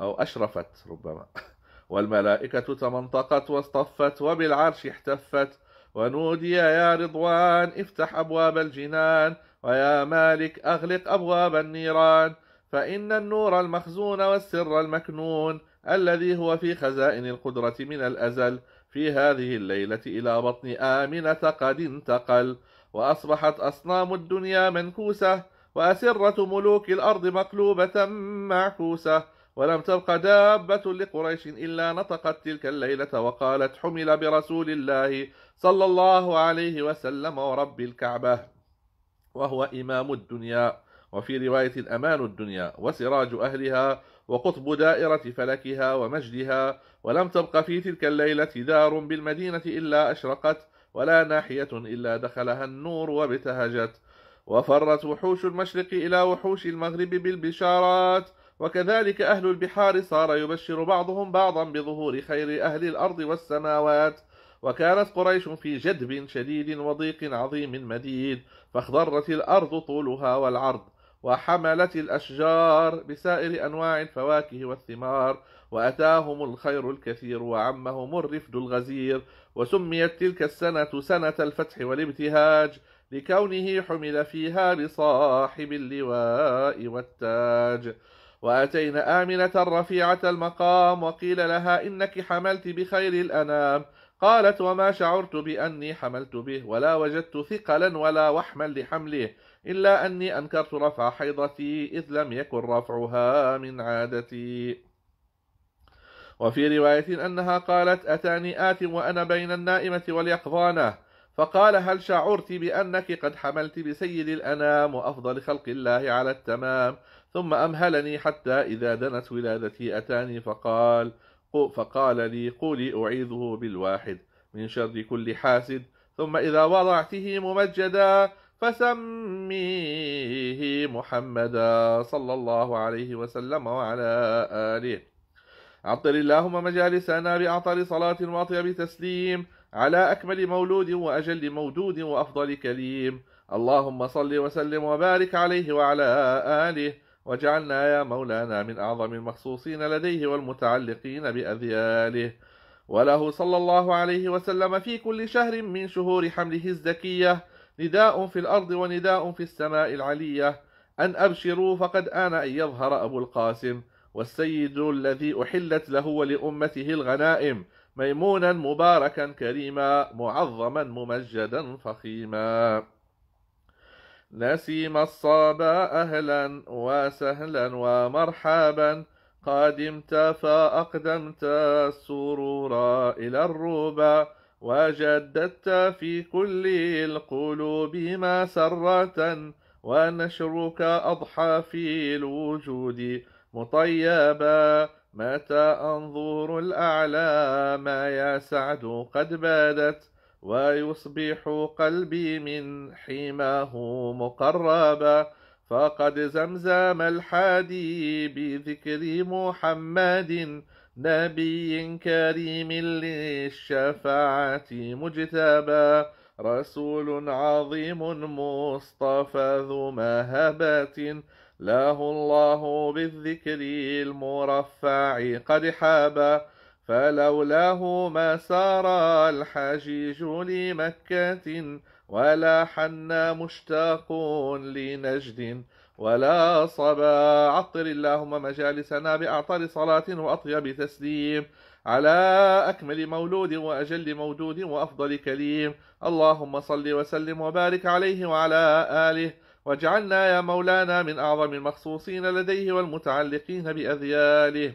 أو أشرفت ربما [laughs] والملائكة تمنطقت واصطفت وبالعرش احتفت ونودي يا رضوان افتح أبواب الجنان ويا مالك أغلق أبواب النيران فإن النور المخزون والسر المكنون الذي هو في خزائن القدرة من الأزل في هذه الليلة إلى بطن آمنة قد انتقل وأصبحت أصنام الدنيا منكوسة وأسرة ملوك الأرض مقلوبة معكوسة ولم تبق دابة لقريش إلا نطقت تلك الليلة وقالت حمل برسول الله صلى الله عليه وسلم ورب الكعبة وهو إمام الدنيا وفي رواية أمان الدنيا وسراج أهلها وقطب دائرة فلكها ومجدها ولم تبق في تلك الليلة دار بالمدينة إلا أشرقت ولا ناحية إلا دخلها النور وابتهجت وفرت وحوش المشرق إلى وحوش المغرب بالبشارات وكذلك أهل البحار صار يبشر بعضهم بعضا بظهور خير أهل الأرض والسماوات وكانت قريش في جدب شديد وضيق عظيم مديد فاخضرت الأرض طولها والعرض وحملت الأشجار بسائر أنواع الفواكه والثمار وأتاهم الخير الكثير وعمهم الرفد الغزير وسميت تلك السنة سنة الفتح والابتهاج لكونه حمل فيها لصاحب اللواء والتاج وأتينا آمنة رفيعة المقام وقيل لها إنك حملت بخير الأنام قالت وما شعرت بأني حملت به ولا وجدت ثقلا ولا وحما لحمله إلا أني أنكرت رفع حيضتي إذ لم يكن رفعها من عادتي وفي رواية أنها قالت أتاني آت وأنا بين النائمة واليقظانة فقال هل شعرت بأنك قد حملت بسيد الأنام وأفضل خلق الله على التمام ثم أمهلني حتى إذا دنت ولادتي أتاني فقال فقال لي قولي أعيذه بالواحد من شر كل حاسد ثم إذا وضعته ممجدا فسميه محمدا صلى الله عليه وسلم وعلى آله عطر اللهم مجالسنا بأعطر صلاة وأطيب تسليم على أكمل مولود وأجل مودود وأفضل كليم اللهم صل وسلم وبارك عليه وعلى آله واجعلنا يا مولانا من أعظم المخصوصين لديه والمتعلقين بأذياله وله صلى الله عليه وسلم في كل شهر من شهور حمله الزكيه نداء في الأرض ونداء في السماء العلية أن أبشروا فقد آن أن يظهر أبو القاسم والسيد الذي أحلت له ولأمته الغنائم ميمونا مباركا كريما معظما ممجدا فخيما نسيم الصبا أهلا وسهلا ومرحبا قادمت فأقدمت السرور إلى الربا وجددت في كل القلوب ما سرة ونشرك أضحى في الوجود مطيبا متى أنظر الأعلى ما يا سعد قد بادت ويصبح قلبي من حماه مقربا فقد زمزم الحادي بذكر محمد نبي كريم للشفاعة مجتبى رسول عظيم مصطفى ذو مهبة له الله بالذكر المرفع قد حابا فلولاه ما سار الحجيج لمكة ولا حنا مشتاق لنجد ولا صبا عطر اللهم مجالسنا بأعطر صلاة وأطيب تسليم على أكمل مولود وأجل مودود وأفضل كليم اللهم صل وسلم وبارك عليه وعلى آله واجعلنا يا مولانا من أعظم المخصوصين لديه والمتعلقين بأذياله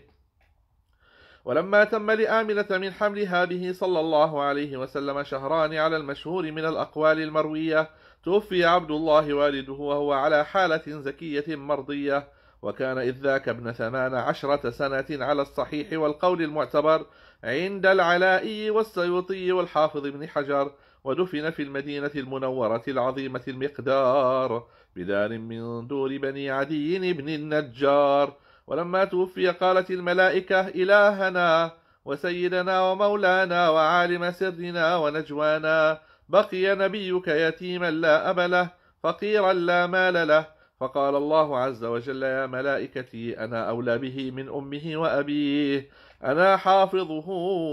ولما تم لآمنة من حملها به صلى الله عليه وسلم شهران على المشهور من الأقوال المروية توفي عبد الله والده وهو على حالة زكية مرضية وكان إذ ذاك ابن ثمان عشرة سنة على الصحيح والقول المعتبر عند العلائي والسيوطي والحافظ ابن حجر ودفن في المدينة المنورة العظيمة المقدار بدار من دور بني عدي بن النجار ولما توفي قالت الملائكة إلهنا وسيدنا ومولانا وعالم سرنا ونجوانا بقي نبيك يتيما لا أب له فقيرا لا مال له فقال الله عز وجل يا ملائكتي أنا أولى به من أمه وأبيه أنا حافظه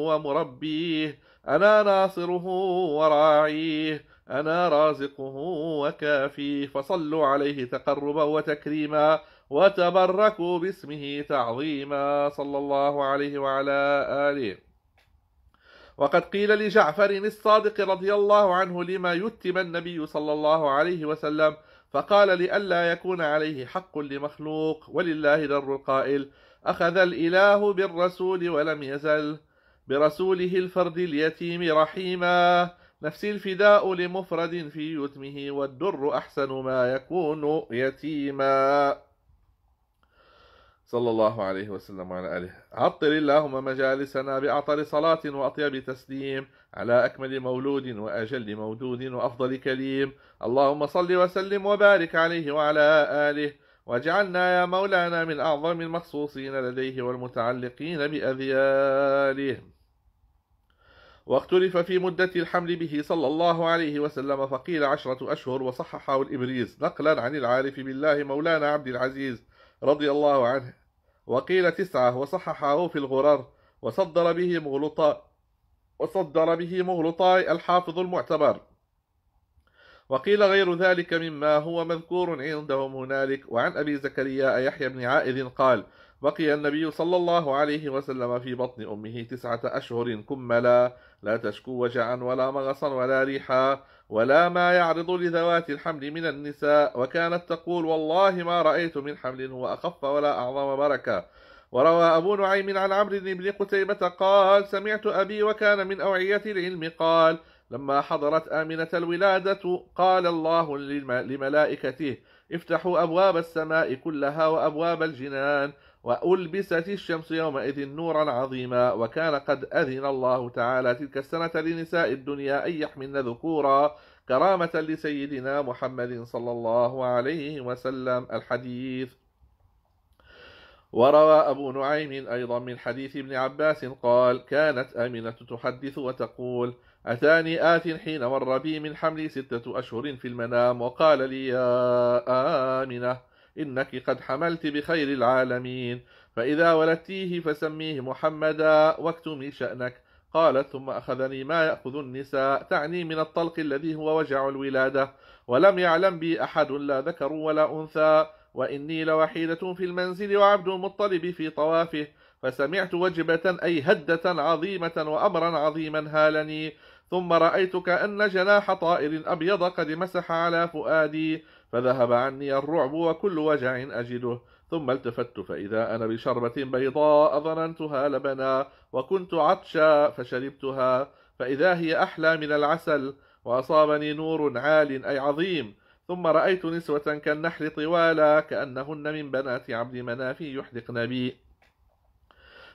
ومربيه أنا ناصره وراعيه أنا رازقه وكافيه فصلوا عليه تقربا وتكريما وتبركوا باسمه تعظيما صلى الله عليه وعلى آله وقد قيل لجعفر الصادق رضي الله عنه لما يتم النبي صلى الله عليه وسلم فقال لئلا يكون عليه حق لمخلوق ولله در القائل أخذ الإله بالرسول ولم يزل برسوله الفرد اليتيم رحيما نفسي الفداء لمفرد في يتمه والدر أحسن ما يكون يتيما صلى الله عليه وسلم وعلى آله عطر اللهم مجالسنا بأعطر صلاة وأطيب تسليم على أكمل مولود وأجل مودود وأفضل كليم اللهم صل وسلم وبارك عليه وعلى آله واجعلنا يا مولانا من أعظم المخصوصين لديه والمتعلقين بأذياله واختلف في مدة الحمل به صلى الله عليه وسلم فقيل عشرة أشهر وصححه الإبريز نقلا عن العارف بالله مولانا عبد العزيز رضي الله عنه وقيل تسعة وصححه في الغرر وصدر به مغلطاء وصدر به مغلطاء الحافظ المعتبر وقيل غير ذلك مما هو مذكور عندهم هنالك وعن أبي زكريا يحيى بن عائذ قال بقي النبي صلى الله عليه وسلم في بطن أمه تسعة أشهر كملا لا تشكو وجعا ولا مغصا ولا ريحا ولا ما يعرض لذوات الحمل من النساء وكانت تقول والله ما رأيت من حمل هو أخف ولا أعظم بركة وروى أبو نعيم عن عمرو بن قتيبة قال سمعت أبي وكان من أوعية العلم قال لما حضرت آمنة الولادة قال الله لملائكته افتحوا أبواب السماء كلها وأبواب الجنان وألبست الشمس يومئذ نورا عظيما وكان قد أذن الله تعالى تلك السنة لنساء الدنيا أن يحملن ذكورا كرامة لسيدنا محمد صلى الله عليه وسلم الحديث وروى أبو نعيم أيضا من حديث ابن عباس قال كانت آمنة تحدث وتقول أتاني آت حين مر بي من حملي ستة أشهر في المنام وقال لي يا آمنة إنك قد حملت بخير العالمين فإذا ولدتيه فسميه محمدا واكتمي شأنك قالت ثم أخذني ما يأخذ النساء تعني من الطلق الذي هو وجع الولادة ولم يعلم بي أحد لا ذكر ولا أنثى وإني لوحيدة في المنزل وعبد المطلب في طوافه فسمعت وجبة أي هدة عظيمة وأمرا عظيما هالني ثم رأيت كأن جناح طائر أبيض قد مسح على فؤادي فذهب عني الرعب وكل وجع أجده ثم التفت فإذا أنا بشربة بيضاء ظننتها لبنا وكنت عطشا فشربتها فإذا هي أحلى من العسل وأصابني نور عال أي عظيم ثم رأيت نسوة كالنحل طوالا كأنهن من بنات عبد منافي يحدقن بي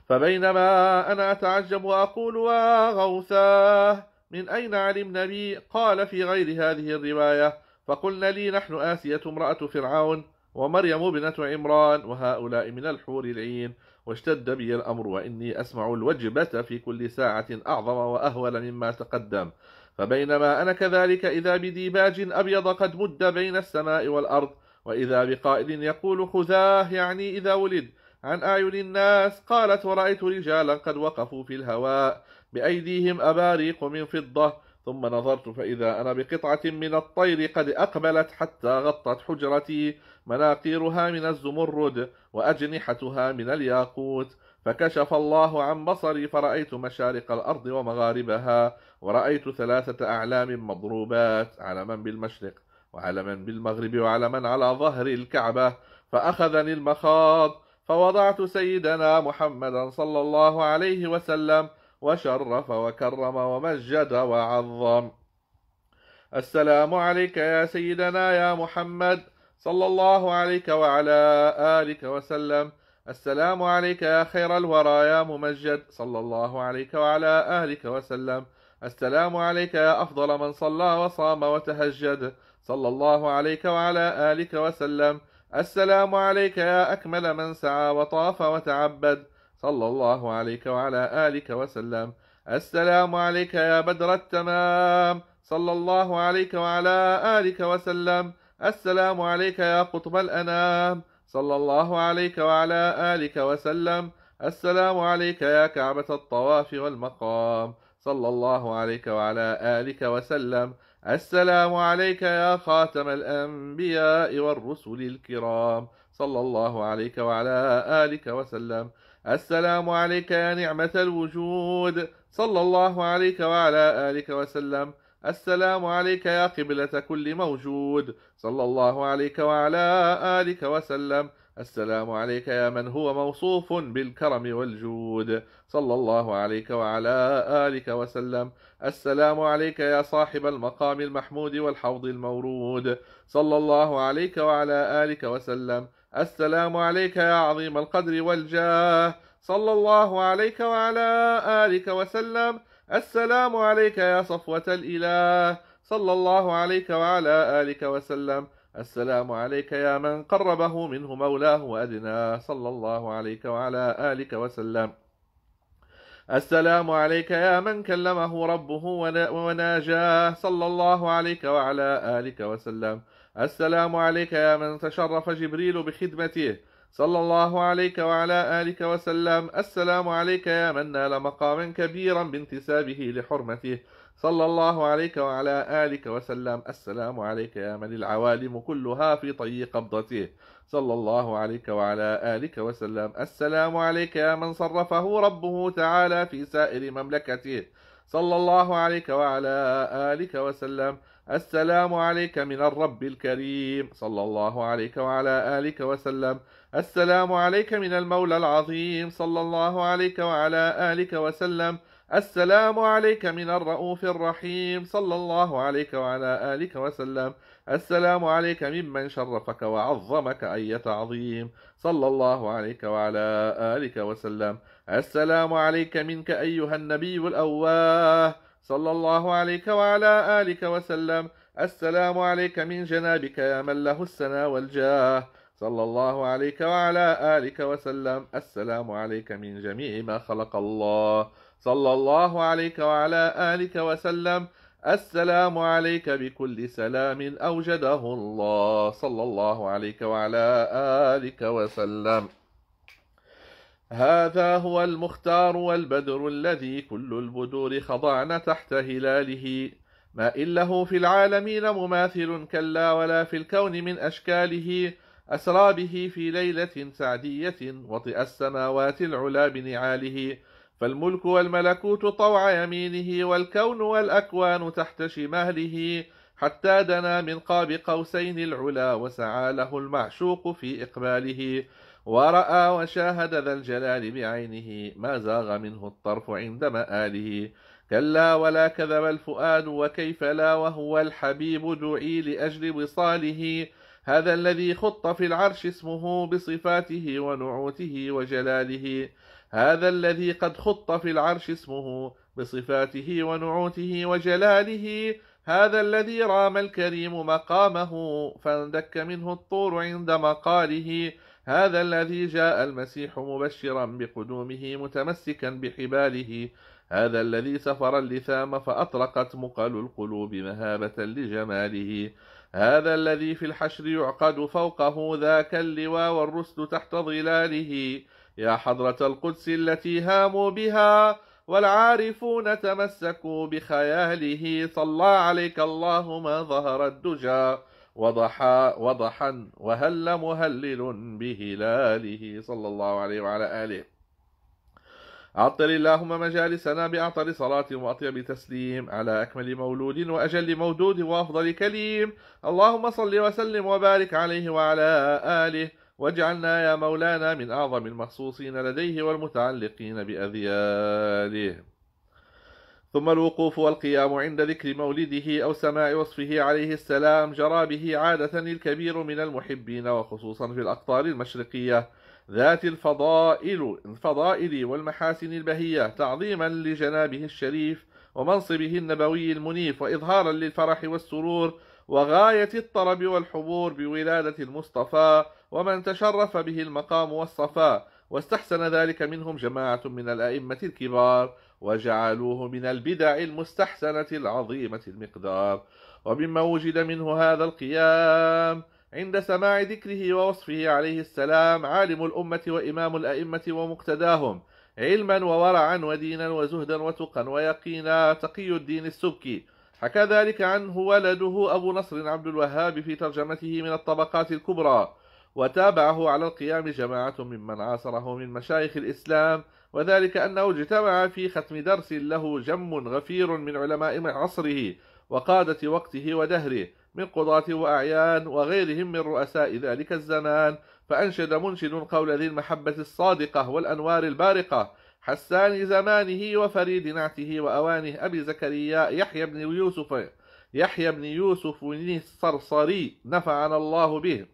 فبينما أنا أتعجب وأقول وغوثاه من أين علم بي قال في غير هذه الرواية فقلنا لي نحن آسية امرأة فرعون ومريم ابنة عمران وهؤلاء من الحور العين واشتد بي الأمر وإني أسمع الوجبة في كل ساعة أعظم وأهول مما تقدم فبينما أنا كذلك إذا بديباج أبيض قد مد بين السماء والأرض وإذا بقائد يقول خذاه يعني إذا ولد عن أعين الناس قالت ورأيت رجالا قد وقفوا في الهواء بأيديهم أباريق من فضة ثم نظرت فإذا أنا بقطعة من الطير قد أقبلت حتى غطت حجرتي مناقيرها من الزمرد وأجنحتها من الياقوت فكشف الله عن بصري فرأيت مشارق الأرض ومغاربها ورأيت ثلاثة أعلام مضروبات علما بالمشرق وعلما بالمغرب وعلما على ظهر الكعبة فأخذني المخاض فوضعت سيدنا محمدا صلى الله عليه وسلم وشرف وكرم ومجد وعظم السلام عليك يا سيدنا يا محمد صلى الله عليك وعلى آلك وسلم السلام عليك يا خير الورى يا ممجد صلى الله عليك وعلى أهلك وسلم السلام عليك يا أفضل من صلى وصام وتهجد صلى الله عليك وعلى آلك وسلم السلام عليك يا أكمل من سعى وطاف وتعبد صلى الله عليك وعلى آلك وسلم السلام عليك يا بدر التمام صلى الله عليك وعلى آلك وسلم السلام عليك يا قطب الأنام صلى الله عليك وعلى آلك وسلم السلام عليك يا كعبة الطواف والمقام صلى الله عليك وعلى آلك وسلم السلام عليك يا خاتم الأنبياء والرسل الكرام صلى الله عليك وعلى آلك وسلم السلام عليك يا نعمة الوجود صلى الله عليك وعلى آلك وسلم السلام عليك يا قبلة كل موجود صلى الله عليك وعلى آلك وسلم السلام عليك يا من هو موصوف بالكرم والجود صلى الله عليك وعلى آلك وسلم السلام عليك يا صاحب المقام المحمود والحوض المورود صلى الله عليك وعلى آلك وسلم السلام عليك يا عظيم القدر والجاه صلى الله عليك وعلى آلك وسلم السلام عليك يا صفوة الإله صلى الله عليك وعلى آلك وسلم السلام عليك يا من قربه منه مولاه وأدناه صلى الله عليك وعلى آلك وسلم السلام عليك يا من كلمه ربه وناجاه صلى الله عليك وعلى آلك وسلم السلام عليك يا من تشرف جبريل بخدمته صلى الله عليك وعلى آلك وسلم السلام عليك يا من نال مقاما كبيرا بانتسابه لحرمته صلى الله عليك وعلى آلك وسلم السلام عليك يا من العوالم كلها في طي قبضته صلى الله عليك وعلى آلك وسلم السلام عليك يا من صرفه ربه تعالى في سائر مملكته صلى الله عليك وعلى آلك وسلم السلام عليك من الرب الكريم صلى الله عليك وعلى آلك وسلم السلام عليك من المولى العظيم صلى الله عليك وعلى آلك وسلم السلام عليك من الرؤوف الرحيم صلى الله عليك وعلى آلك وسلم السلام عليك ممن شرفك وعظمك أية عظيم صلى الله عليك وعلى آلك وسلم السلام عليك منك أيها النبي الأواه صلى الله عليك وعلى آلك وسلم السلام عليك من جنابك يا من له السنا والجاه صلى الله عليك وعلى آلك وسلم السلام عليك من جميع ما خلق الله صلى الله عليك وعلى آلك وسلم السلام عليك بكل سلام أوجده الله صلى الله عليك وعلى آلك وسلم هذا هو المختار والبدر الذي كل البدور خضعن تحت هلاله ما إن له في العالمين مماثل كلا ولا في الكون من أشكاله أسرى به في ليلة سعدية وطئ السماوات العلا بنعاله فالملك والملكوت طوع يمينه والكون والأكوان تحت شماله حتى دنا من قاب قوسين العلا وسعى له المعشوق في إقباله ورأى وشاهد ذا الجلال بعينه ما زاغ منه الطرف عند مآله كلا ولا كذب الفؤاد وكيف لا وهو الحبيب دعي لأجل وصاله هذا الذي خط في العرش اسمه بصفاته ونعوته وجلاله هذا الذي قد خط في العرش اسمه بصفاته ونعوته وجلاله هذا الذي رام الكريم مقامه فاندك منه الطور عند مقاله هذا الذي جاء المسيح مبشرا بقدومه متمسكا بحباله هذا الذي سفر اللثام فأطرقت مقل القلوب مهابة لجماله هذا الذي في الحشر يعقد فوقه ذاك اللواء والرسل تحت ظلاله يا حضرة القدس التي هاموا بها والعارفون تمسكوا بخياله صلى عليك الله ما ظهر الدجى وضحى وضحا وهل مهلل بهلاله صلى الله عليه وعلى آله عطل اللهم مجالسنا بأعطر صلاة وأطيب تسليم على أكمل مولود وأجل مودود وأفضل كليم اللهم صل وسلم وبارك عليه وعلى آله واجعلنا يا مولانا من أعظم المخصوصين لديه والمتعلقين بأذياله ثم الوقوف والقيام عند ذكر مولده أو سماع وصفه عليه السلام جرى به عادة الكبير من المحبين وخصوصا في الأقطار المشرقية ذات الفضائل الفضائل والمحاسن البهية تعظيما لجنابه الشريف ومنصبه النبوي المنيف وإظهارا للفرح والسرور وغاية الطرب والحبور بولادة المصطفى ومن تشرف به المقام والصفاء واستحسن ذلك منهم جماعة من الأئمة الكبار وجعلوه من البدع المستحسنة العظيمة المقدار ومما وجد منه هذا القيام عند سماع ذكره ووصفه عليه السلام عالم الأمة وإمام الأئمة ومقتداهم علما وورعا ودينا وزهدا وتقا ويقينا تقي الدين السبكي حكى ذلك عنه ولده أبو نصر عبد الوهاب في ترجمته من الطبقات الكبرى وتابعه على القيام جماعة ممن عاصره من مشايخ الإسلام وذلك أنه اجتمع في ختم درس له جم غفير من علماء عصره وقادة وقته ودهره من قضاة وأعيان وغيرهم من رؤساء ذلك الزمان فأنشد منشد قول ذي المحبة الصادقة والأنوار البارقة حسان زمانه وفريد نعته وأوانه أبي زكريا يحيى بن يوسف يحيى بن يوسف الصرصري نفعنا الله به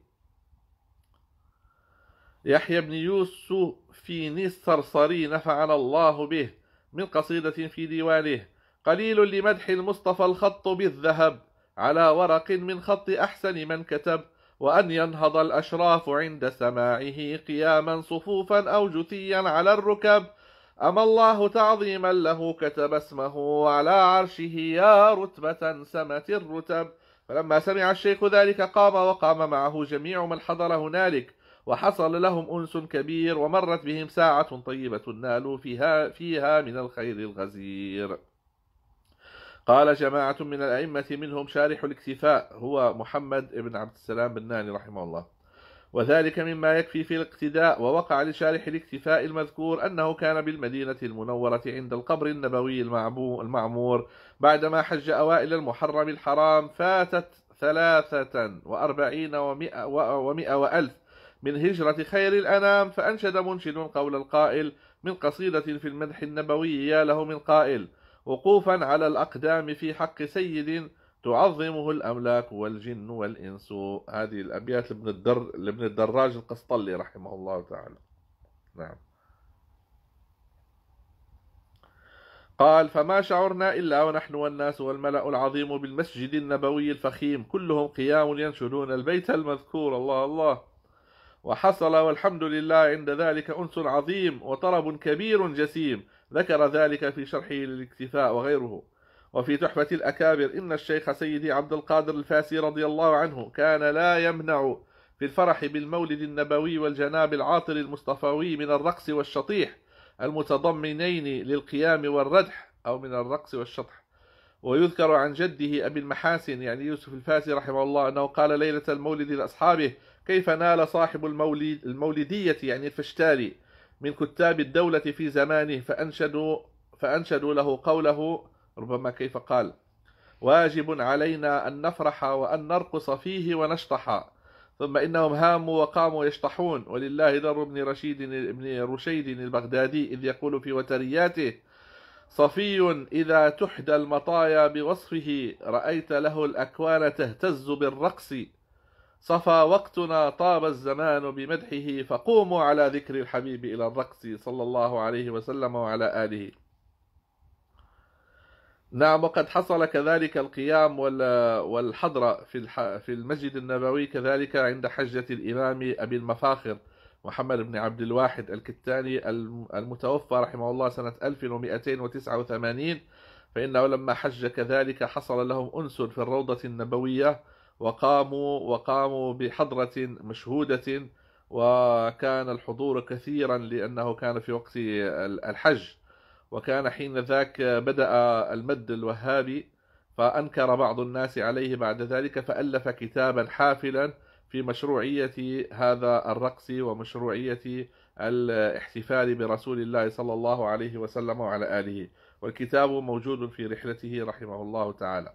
يحيى بن يوسف في الصرصري نفعنا الله به من قصيدة في ديوانه قليل لمدح المصطفى الخط بالذهب على ورق من خط أحسن من كتب وأن ينهض الأشراف عند سماعه قياما صفوفا أو جثيا على الركب أما الله تعظيما له كتب اسمه على عرشه يا رتبة سمت الرتب فلما سمع الشيخ ذلك قام وقام معه جميع من حضر هنالك وحصل لهم أنس كبير ومرت بهم ساعة طيبة نالوا فيها, فيها من الخير الغزير قال جماعة من الأئمة منهم شارح الاكتفاء هو محمد بن عبد السلام بن ناني رحمه الله وذلك مما يكفي في الاقتداء ووقع لشارح الاكتفاء المذكور أنه كان بالمدينة المنورة عند القبر النبوي المعمور بعدما حج أوائل المحرم الحرام فاتت ثلاثة وأربعين ومئة, ومئة وألف من هجرة خير الأنام فأنشد منشد قول القائل من قصيدة في المدح النبوي يا له من قائل وقوفا على الأقدام في حق سيد تعظمه الأملاك والجن والإنس هذه الأبيات لابن, الدر... لابن الدراج القسطلي رحمه الله تعالى نعم قال فما شعرنا إلا ونحن والناس والملأ العظيم بالمسجد النبوي الفخيم كلهم قيام ينشدون البيت المذكور الله الله وحصل والحمد لله عند ذلك أنس عظيم وطرب كبير جسيم ذكر ذلك في شرحه للاكتفاء وغيره وفي تحفة الأكابر إن الشيخ سيدي عبد القادر الفاسي رضي الله عنه كان لا يمنع في الفرح بالمولد النبوي والجناب العاطر المصطفوي من الرقص والشطيح المتضمنين للقيام والردح أو من الرقص والشطح ويذكر عن جده أبي المحاسن يعني يوسف الفاسي رحمه الله أنه قال ليلة المولد لأصحابه كيف نال صاحب المولد المولدية يعني الفشتالي من كتاب الدولة في زمانه فأنشدوا فأنشدوا له قوله ربما كيف قال واجب علينا أن نفرح وأن نرقص فيه ونشطح ثم إنهم هاموا وقاموا يشطحون ولله ذر بن رشيد بن رشيد البغدادي إذ يقول في وترياته صفي إذا تحدى المطايا بوصفه رأيت له الأكوان تهتز بالرقص صفى وقتنا طاب الزمان بمدحه فقوموا على ذكر الحبيب إلى الرقص صلى الله عليه وسلم وعلى آله نعم وقد حصل كذلك القيام والحضرة في المسجد النبوي كذلك عند حجة الإمام أبي المفاخر محمد بن عبد الواحد الكتاني المتوفى رحمه الله سنة 1289 فإنه لما حج كذلك حصل لهم أنس في الروضة النبوية وقاموا وقاموا بحضرة مشهودة وكان الحضور كثيرا لأنه كان في وقت الحج وكان حين ذاك بدأ المد الوهابي فأنكر بعض الناس عليه بعد ذلك فألف كتابا حافلا في مشروعية هذا الرقص ومشروعية الاحتفال برسول الله صلى الله عليه وسلم وعلى آله والكتاب موجود في رحلته رحمه الله تعالى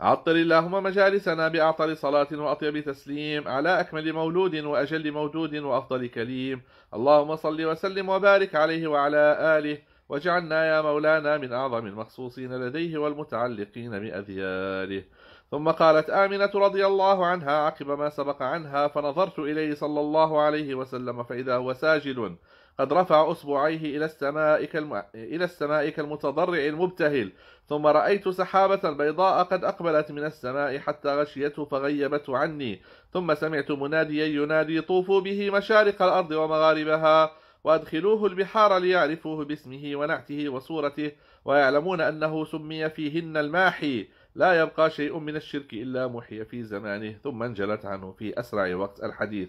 عطر اللهم مجالسنا بأعطر صلاة وأطيب تسليم على أكمل مولود وأجل مودود وأفضل كليم اللهم صل وسلم وبارك عليه وعلى آله واجعلنا يا مولانا من أعظم المخصوصين لديه والمتعلقين بأذياله ثم قالت آمنة رضي الله عنها عقب ما سبق عنها فنظرت إليه صلى الله عليه وسلم فإذا هو ساجد قد رفع أصبعيه إلى السماء, كالم... إلى السماء كالمتضرع المبتهل ثم رأيت سحابة بيضاء قد أقبلت من السماء حتى غشيته فغيبته عني ثم سمعت مناديا ينادي طوفوا به مشارق الأرض ومغاربها وأدخلوه البحار ليعرفوه باسمه ونعته وصورته ويعلمون أنه سمي فيهن الماحي لا يبقى شيء من الشرك إلا محي في زمانه ثم انجلت عنه في أسرع وقت الحديث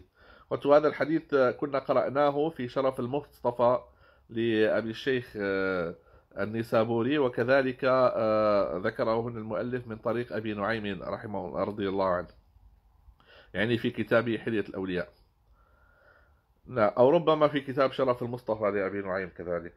هذا الحديث كنا قرأناه في شرف المصطفى لأبي الشيخ آه، النيسابوري وكذلك آه، ذكره هنا المؤلف من طريق أبي نعيم رحمه رضي الله عنه يعني في كتابه حلية الأولياء لا أو ربما في كتاب شرف المصطفى لأبي نعيم كذلك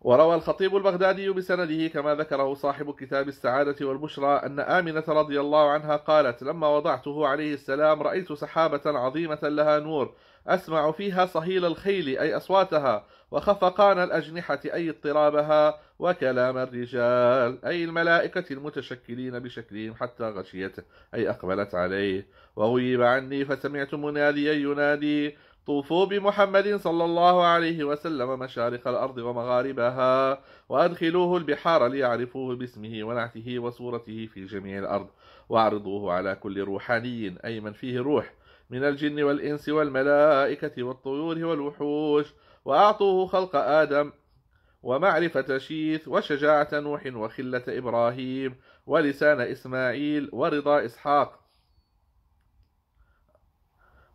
وروى الخطيب البغدادي بسنده كما ذكره صاحب كتاب السعادة والبشرى أن آمنة رضي الله عنها قالت لما وضعته عليه السلام رأيت سحابة عظيمة لها نور أسمع فيها صهيل الخيل أي أصواتها وخفقان الأجنحة أي اضطرابها وكلام الرجال أي الملائكة المتشكلين بشكلهم حتى غشيته أي أقبلت عليه وغيب عني فسمعت مناديا ينادي طوفوا بمحمد صلى الله عليه وسلم مشارق الأرض ومغاربها وأدخلوه البحار ليعرفوه باسمه ونعته وصورته في جميع الأرض واعرضوه على كل روحاني أي من فيه روح من الجن والإنس والملائكة والطيور والوحوش وأعطوه خلق آدم ومعرفة شيث وشجاعة نوح وخلة إبراهيم ولسان إسماعيل ورضا إسحاق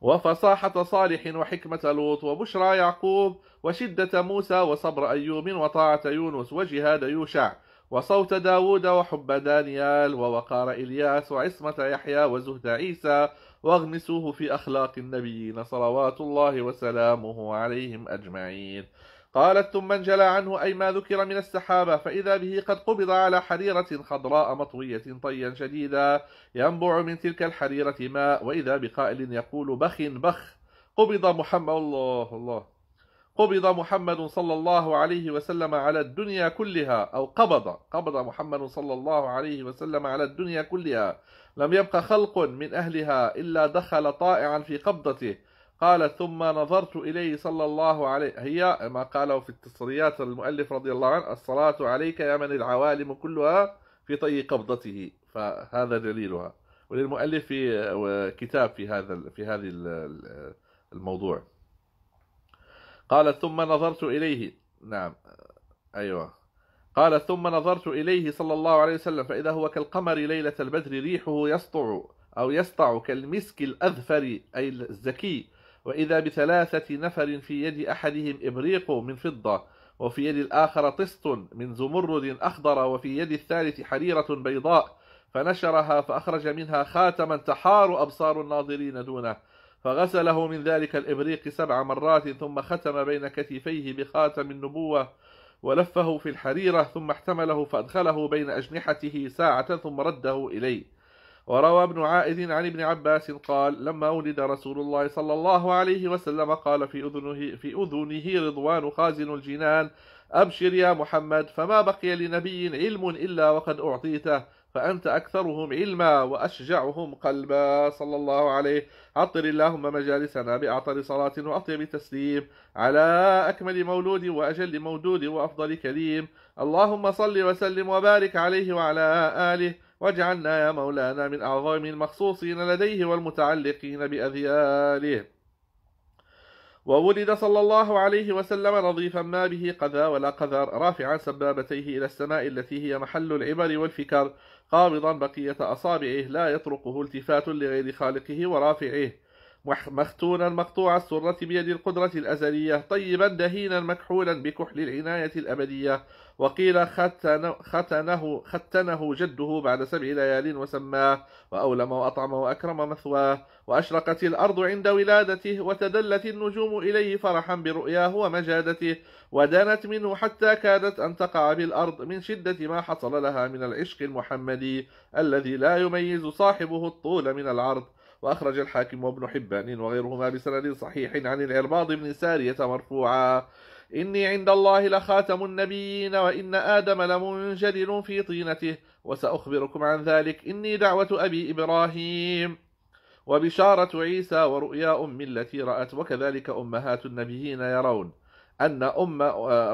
وفصاحة صالح وحكمة لوط وبشرى يعقوب وشدة موسى وصبر أيوب وطاعة يونس وجهاد يوشع وصوت داود وحب دانيال ووقار إلياس وعصمة يحيى وزهد عيسى واغمسوه في أخلاق النبيين صلوات الله وسلامه عليهم أجمعين قالت ثم انجلى عنه أي ما ذكر من السحابة فإذا به قد قبض على حريرة خضراء مطوية طيا شديدا ينبع من تلك الحريرة ماء وإذا بقائل يقول بخ بخ قبض محمد الله الله قبض محمد صلى الله عليه وسلم على الدنيا كلها أو قبض قبض محمد صلى الله عليه وسلم على الدنيا كلها لم يبق خلق من أهلها إلا دخل طائعا في قبضته قال ثم نظرت إليه صلى الله عليه هي ما قاله في التصريات المؤلف رضي الله عنه الصلاة عليك يا من العوالم كلها في طي قبضته فهذا دليلها وللمؤلف في كتاب في هذا في هذه الموضوع قال ثم نظرت إليه نعم أيوه قال ثم نظرت إليه صلى الله عليه وسلم فإذا هو كالقمر ليلة البدر ريحه يسطع أو يسطع كالمسك الأذفر أي الزكي وإذا بثلاثة نفر في يد أحدهم إبريق من فضة وفي يد الآخر طست من زمرد أخضر وفي يد الثالث حريرة بيضاء فنشرها فأخرج منها خاتما تحار أبصار الناظرين دونه فغسله من ذلك الإبريق سبع مرات ثم ختم بين كتفيه بخاتم النبوة ولفه في الحريرة ثم احتمله فأدخله بين أجنحته ساعة ثم رده إليه وروى ابن عائذ عن ابن عباس قال لما ولد رسول الله صلى الله عليه وسلم قال في أذنه, في أذنه رضوان خازن الجنان أبشر يا محمد فما بقي لنبي علم إلا وقد أعطيته فأنت أكثرهم علما وأشجعهم قلبا صلى الله عليه عطر اللهم مجالسنا بأعطر صلاة وأطيب تسليم على أكمل مولود وأجل مودود وأفضل كريم اللهم صل وسلم وبارك عليه وعلى آله واجعلنا يا مولانا من أعظم المخصوصين لديه والمتعلقين بأذياله وولد صلى الله عليه وسلم نظيفا ما به قذا ولا قذر رافعا سبابتيه إلى السماء التي هي محل العبر والفكر قابضا بقية أصابعه لا يطرقه التفات لغير خالقه ورافعه مختونا مقطوع السرة بيد القدرة الأزلية طيبا دهينا مكحولا بكحل العناية الأبدية وقيل ختنه, ختنه, ختنه جده بعد سبع ليال وسماه وأولم وأطعمه وأكرم مثواه وأشرقت الأرض عند ولادته وتدلت النجوم إليه فرحا برؤياه ومجادته ودانت منه حتى كادت أن تقع بالأرض من شدة ما حصل لها من العشق المحمدي الذي لا يميز صاحبه الطول من العرض وأخرج الحاكم وابن حبان وغيرهما بسند صحيح عن العرباض بن سارية مرفوعا إني عند الله لخاتم النبيين وإن آدم لمنجدل في طينته وسأخبركم عن ذلك إني دعوة أبي إبراهيم وبشارة عيسى ورؤيا أم التي رأت وكذلك أمهات النبيين يرون أن أم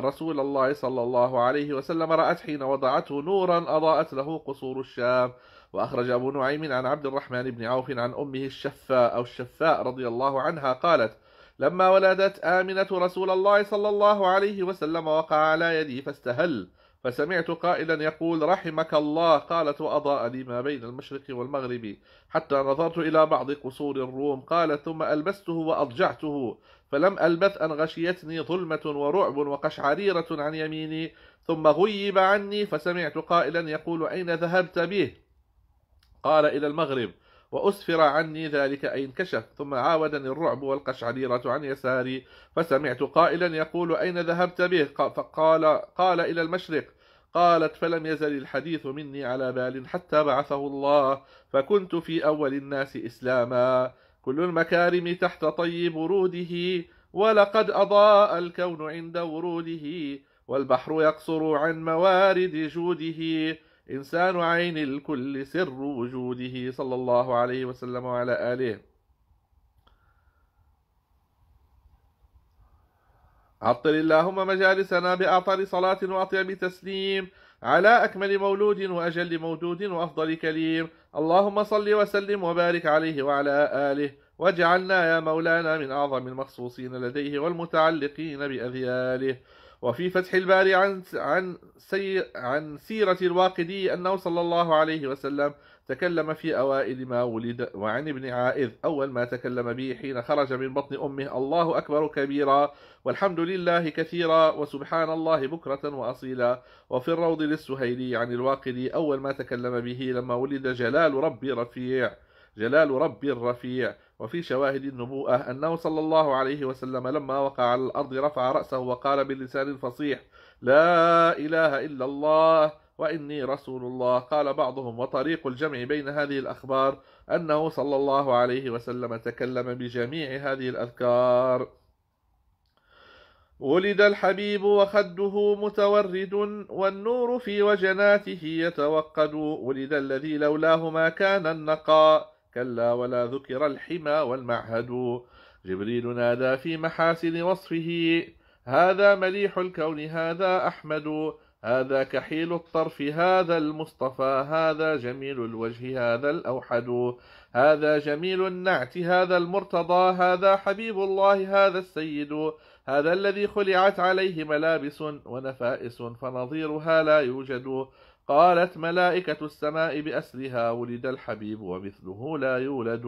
رسول الله صلى الله عليه وسلم رأت حين وضعته نورا أضاءت له قصور الشام وأخرج أبو نعيم عن عبد الرحمن بن عوف عن أمه الشفاء أو الشفاء رضي الله عنها قالت لما ولدت آمنة رسول الله صلى الله عليه وسلم وقع على يدي فاستهل فسمعت قائلا يقول رحمك الله قالت وأضاء لي ما بين المشرق والمغرب حتى نظرت إلى بعض قصور الروم قال ثم ألبسته وأضجعته فلم ألبث أن غشيتني ظلمة ورعب وقشعريرة عن يميني ثم غيب عني فسمعت قائلا يقول أين ذهبت به قال إلى المغرب وأسفر عني ذلك أي انكشف ثم عاودني الرعب والقشعريرة عن يساري فسمعت قائلا يقول أين ذهبت به فقال قال إلى المشرق قالت فلم يزل الحديث مني على بال حتى بعثه الله فكنت في أول الناس إسلاما كل المكارم تحت طي بروده ولقد أضاء الكون عند وروده والبحر يقصر عن موارد جوده إنسان عين الكل سر وجوده صلى الله عليه وسلم وعلى آله عطل اللهم مجالسنا بأعطر صلاة وأطيب تسليم على أكمل مولود وأجل مودود وأفضل كليم اللهم صل وسلم وبارك عليه وعلى آله واجعلنا يا مولانا من أعظم المخصوصين لديه والمتعلقين بأذياله وفي فتح الباري عن عن سي عن سيرة الواقدي أنه صلى الله عليه وسلم تكلم في أوائل ما ولد وعن ابن عائذ أول ما تكلم به حين خرج من بطن أمه الله أكبر كبيرا والحمد لله كثيرا وسبحان الله بكرة وأصيلا وفي الروض للسهيلي عن الواقدي أول ما تكلم به لما ولد جلال ربي رفيع جلال ربي الرفيع وفي شواهد النبوءة أنه صلى الله عليه وسلم لما وقع على الأرض رفع رأسه وقال بلسان فصيح لا إله إلا الله وإني رسول الله قال بعضهم وطريق الجمع بين هذه الأخبار أنه صلى الله عليه وسلم تكلم بجميع هذه الأذكار ولد الحبيب وخده متورد والنور في وجناته يتوقد ولد الذي لولاه ما كان النقاء كلا ولا ذكر الحمى والمعهد جبريل نادى في محاسن وصفه هذا مليح الكون هذا أحمد هذا كحيل الطرف هذا المصطفى هذا جميل الوجه هذا الأوحد هذا جميل النعت هذا المرتضى هذا حبيب الله هذا السيد هذا الذي خلعت عليه ملابس ونفائس فنظيرها لا يوجد قالت ملائكة السماء بأسرها ولد الحبيب ومثله لا يولد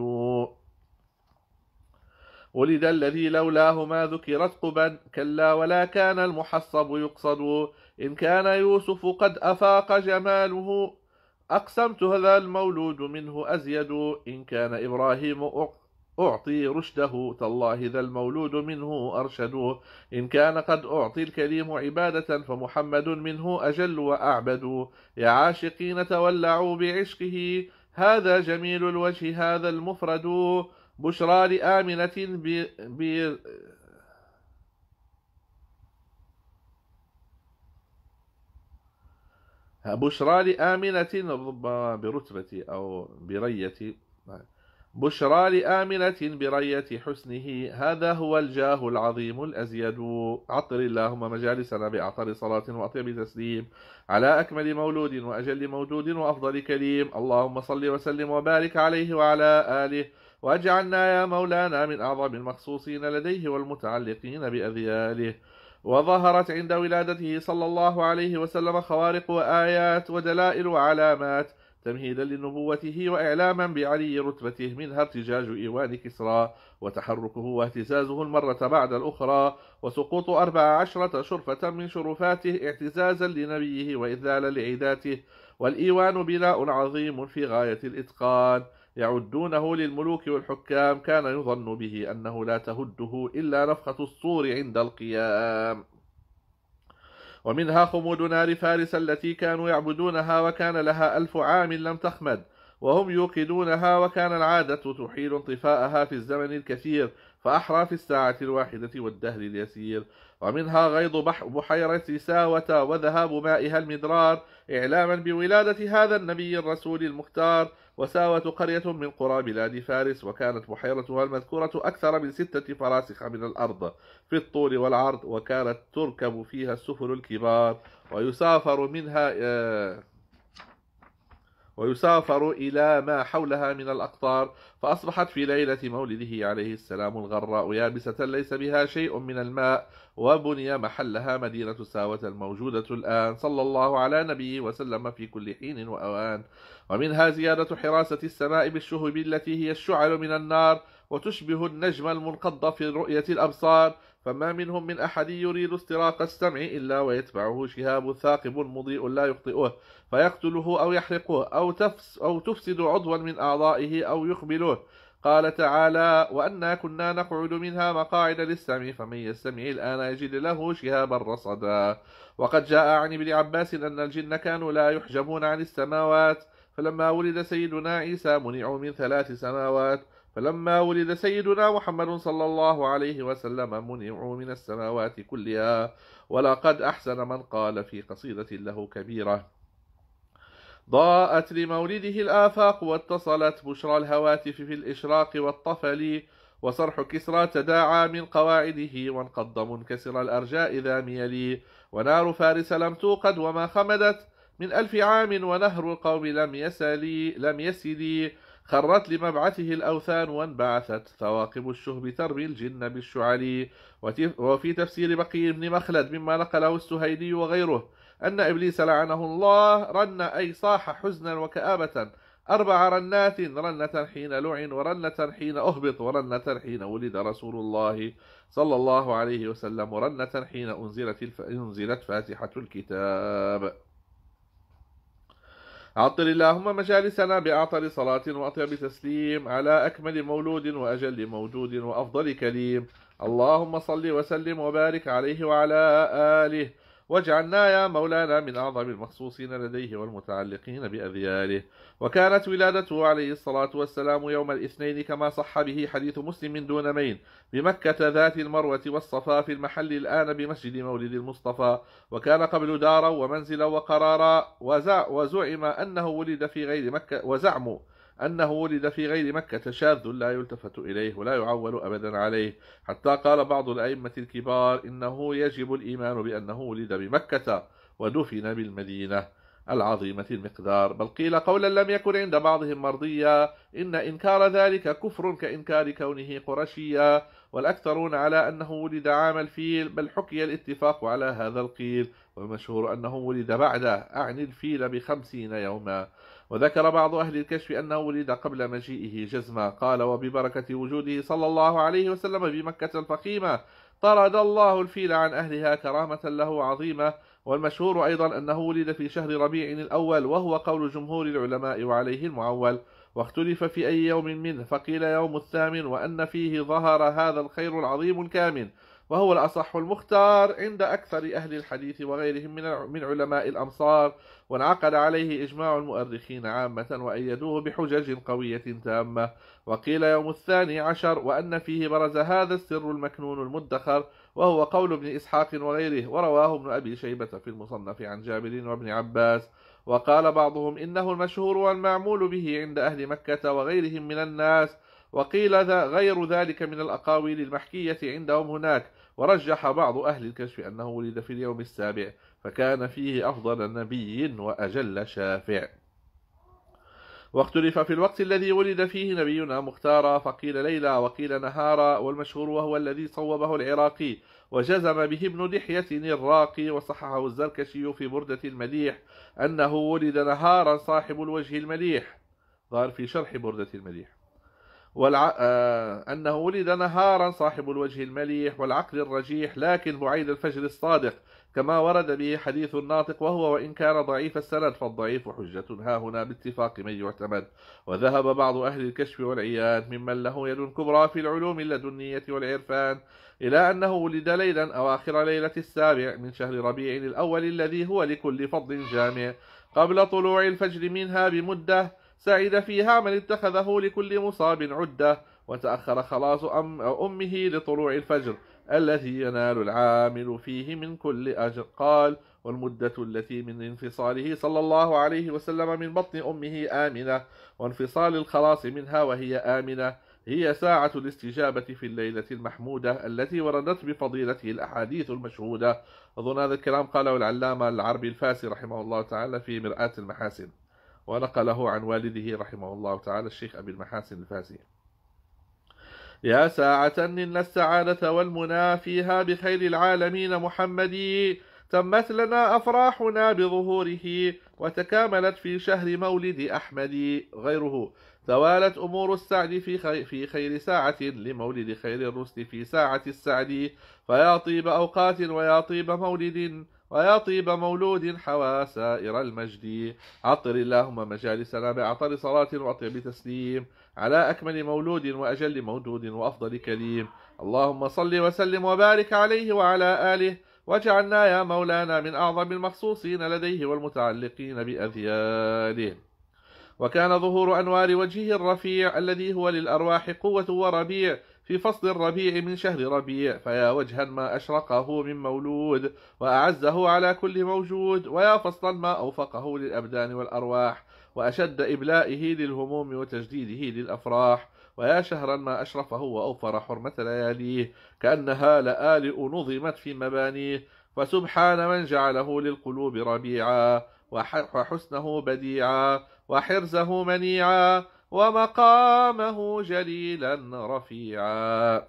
ولد الذي لولاه ما ذكرت قبا كلا ولا كان المحصب يقصد إن كان يوسف قد أفاق جماله أقسمت هذا المولود منه أزيد إن كان إبراهيم أعطي رشده تالله ذا المولود منه أرشدوه إن كان قد أعطي الكريم عبادة فمحمد منه أجل وأعبد يا عاشقين تولعوا بعشقه هذا جميل الوجه هذا المفرد بشرى لآمنة ب... ب... بشرى لآمنة برتبة أو برية بشرى لآمنة برية حسنه هذا هو الجاه العظيم الأزيد عطر اللهم مجالسنا بأعطر صلاة وأطيب تسليم على أكمل مولود وأجل موجود وأفضل كليم اللهم صل وسلم وبارك عليه وعلى آله واجعلنا يا مولانا من أعظم المخصوصين لديه والمتعلقين بأذياله وظهرت عند ولادته صلى الله عليه وسلم خوارق وآيات ودلائل وعلامات تمهيدا لنبوته وإعلاما بعلي رتبته منها ارتجاج إيوان كسرى وتحركه واهتزازه المرة بعد الأخرى وسقوط أربع عشرة شرفة من شرفاته اعتزازا لنبيه وإذلالا لعداته والإيوان بناء عظيم في غاية الإتقان يعدونه للملوك والحكام كان يظن به أنه لا تهده إلا نفخة الصور عند القيام ومنها خمود نار فارس التي كانوا يعبدونها وكان لها ألف عام لم تخمد وهم يوقدونها وكان العادة تحيل انطفاءها في الزمن الكثير فأحرى في الساعة الواحدة والدهر اليسير ومنها غيض بحيرة ساوة وذهاب مائها المدرار إعلاما بولادة هذا النبي الرسول المختار وساوة قرية من قرى بلاد فارس وكانت بحيرتها المذكورة أكثر من ستة فراسخ من الأرض في الطول والعرض وكانت تركب فيها السفن الكبار ويسافر منها آه ويسافر إلى ما حولها من الأقطار فأصبحت في ليلة مولده عليه السلام الغراء يابسة ليس بها شيء من الماء وبني محلها مدينة ساوة الموجودة الآن صلى الله على نبيه وسلم في كل حين وأوان ومنها زيادة حراسة السماء بالشهب التي هي الشعل من النار وتشبه النجم المنقض في رؤية الأبصار فما منهم من أحد يريد استراق السمع إلا ويتبعه شهاب ثاقب مضيء لا يخطئه فيقتله أو يحرقه أو, تفس أو تفسد عضوا من أعضائه أو يخبله قال تعالى وأنا كنا نقعد منها مقاعد للسمع فمن يستمع الآن يجد له شهابا رصدا وقد جاء عن ابن عباس أن الجن كانوا لا يحجبون عن السماوات فلما ولد سيدنا عيسى منعوا من ثلاث سماوات فلما ولد سيدنا محمد صلى الله عليه وسلم منعوا من السماوات كلها ولقد أحسن من قال في قصيدة له كبيرة ضاءت لمولده الآفاق واتصلت بشرى الهواتف في الإشراق والطفل وصرح كسرى تداعى من قواعده وانقض منكسر الأرجاء ذا ميلي ونار فارس لم توقد وما خمدت من ألف عام ونهر القوم لم يسلي لم يسلي خرت لمبعثه الأوثان وانبعثت ثواقب الشهب ترمي الجن بالشعلي وفي تفسير بقي بن مخلد مما نقله السهيدي وغيره أن إبليس لعنه الله رن أي صاح حزنا وكآبة أربع رنات رنة حين لعن ورنة حين أهبط ورنة حين ولد رسول الله صلى الله عليه وسلم ورنة حين أنزلت, الف... أنزلت فاتحة الكتاب عطر اللهم مجالسنا بأعطر صلاة وأطيب تسليم على أكمل مولود وأجل موجود وأفضل كليم اللهم صل وسلم وبارك عليه وعلى آله واجعلنا يا مولانا من أعظم المخصوصين لديه والمتعلقين بأذياله وكانت ولادته عليه الصلاة والسلام يوم الاثنين كما صح به حديث مسلم من دون مين بمكة ذات المروة والصفا في المحل الآن بمسجد مولد المصطفى وكان قبل دارا ومنزلا وقرارا وزعم أنه ولد في غير مكة وزعموا أنه ولد في غير مكة شاذ لا يلتفت إليه ولا يعول أبدا عليه حتى قال بعض الأئمة الكبار إنه يجب الإيمان بأنه ولد بمكة ودفن بالمدينة العظيمة المقدار بل قيل قولا لم يكن عند بعضهم مرضيا إن إنكار ذلك كفر كإنكار كونه قرشيا والأكثرون على أنه ولد عام الفيل بل حكي الاتفاق على هذا القيل والمشهور أنه ولد بعده أعني الفيل بخمسين يوما وذكر بعض أهل الكشف أنه ولد قبل مجيئه جزما قال وببركة وجوده صلى الله عليه وسلم بمكة الفخيمة طرد الله الفيل عن أهلها كرامة له عظيمة والمشهور أيضا أنه ولد في شهر ربيع الأول وهو قول جمهور العلماء وعليه المعول واختلف في أي يوم منه فقيل يوم الثامن وأن فيه ظهر هذا الخير العظيم الكامن وهو الأصح المختار عند أكثر أهل الحديث وغيرهم من من علماء الأمصار وانعقد عليه إجماع المؤرخين عامة وأيدوه بحجج قوية تامة وقيل يوم الثاني عشر وأن فيه برز هذا السر المكنون المدخر وهو قول ابن إسحاق وغيره ورواه ابن أبي شيبة في المصنف عن جابر وابن عباس وقال بعضهم إنه المشهور والمعمول به عند أهل مكة وغيرهم من الناس وقيل غير ذلك من الأقاويل المحكية عندهم هناك ورجح بعض أهل الكشف أنه ولد في اليوم السابع فكان فيه أفضل نبي وأجل شافع واختلف في الوقت الذي ولد فيه نبينا مختارا فقيل ليلى وقيل نهارا والمشهور وهو الذي صوبه العراقي وجزم به ابن دحية الراقي وصححه الزركشي في بردة المليح أنه ولد نهارا صاحب الوجه المليح ظهر في شرح بردة المليح والع... آه... أنه ولد نهارا صاحب الوجه المليح والعقل الرجيح لكن بعيد الفجر الصادق كما ورد به حديث الناطق وهو وإن كان ضعيف السند فالضعيف حجة ها هنا باتفاق من يعتمد وذهب بعض أهل الكشف والعياد ممن له يد كبرى في العلوم اللدنية والعرفان إلى أنه ولد ليلا أواخر ليلة السابع من شهر ربيع الأول الذي هو لكل فضل جامع قبل طلوع الفجر منها بمدة سعد فيها من اتخذه لكل مصاب عدة وتأخر خلاص أم أمه لطلوع الفجر الذي ينال العامل فيه من كل أجر قال والمدة التي من انفصاله صلى الله عليه وسلم من بطن أمه آمنة وانفصال الخلاص منها وهي آمنة هي ساعة الاستجابة في الليلة المحمودة التي وردت بفضيلته الأحاديث المشهودة أظن هذا الكلام قاله العلامة العربي الفاسي رحمه الله تعالى في مرآة المحاسن ونقله عن والده رحمه الله تعالى الشيخ أبي المحاسن الفازي يا ساعة إن السعادة والمنى فيها بخير العالمين محمدي تمت لنا أفراحنا بظهوره وتكاملت في شهر مولد أحمد غيره توالت أمور السعد في خير, في خير ساعة لمولد خير الرسل في ساعة السعد فيا طيب أوقات ويا طيب مولد ويا طيب مولود حوى سائر المجد عطر اللهم مجالسنا بأعطر صلاة وأطيب تسليم على أكمل مولود وأجل مودود وأفضل كليم اللهم صل وسلم وبارك عليه وعلى آله واجعلنا يا مولانا من أعظم المخصوصين لديه والمتعلقين بأذياله وكان ظهور أنوار وجهه الرفيع الذي هو للأرواح قوة وربيع في فصل الربيع من شهر ربيع فيا وجها ما أشرقه من مولود وأعزه على كل موجود ويا فصلا ما أوفقه للأبدان والأرواح وأشد إبلائه للهموم وتجديده للأفراح ويا شهرا ما أشرفه وأوفر حرمة لياليه كأنها لآلئ نظمت في مبانيه فسبحان من جعله للقلوب ربيعا وحسنه بديعا وحرزه منيعا ومقامه جليلا رفيعا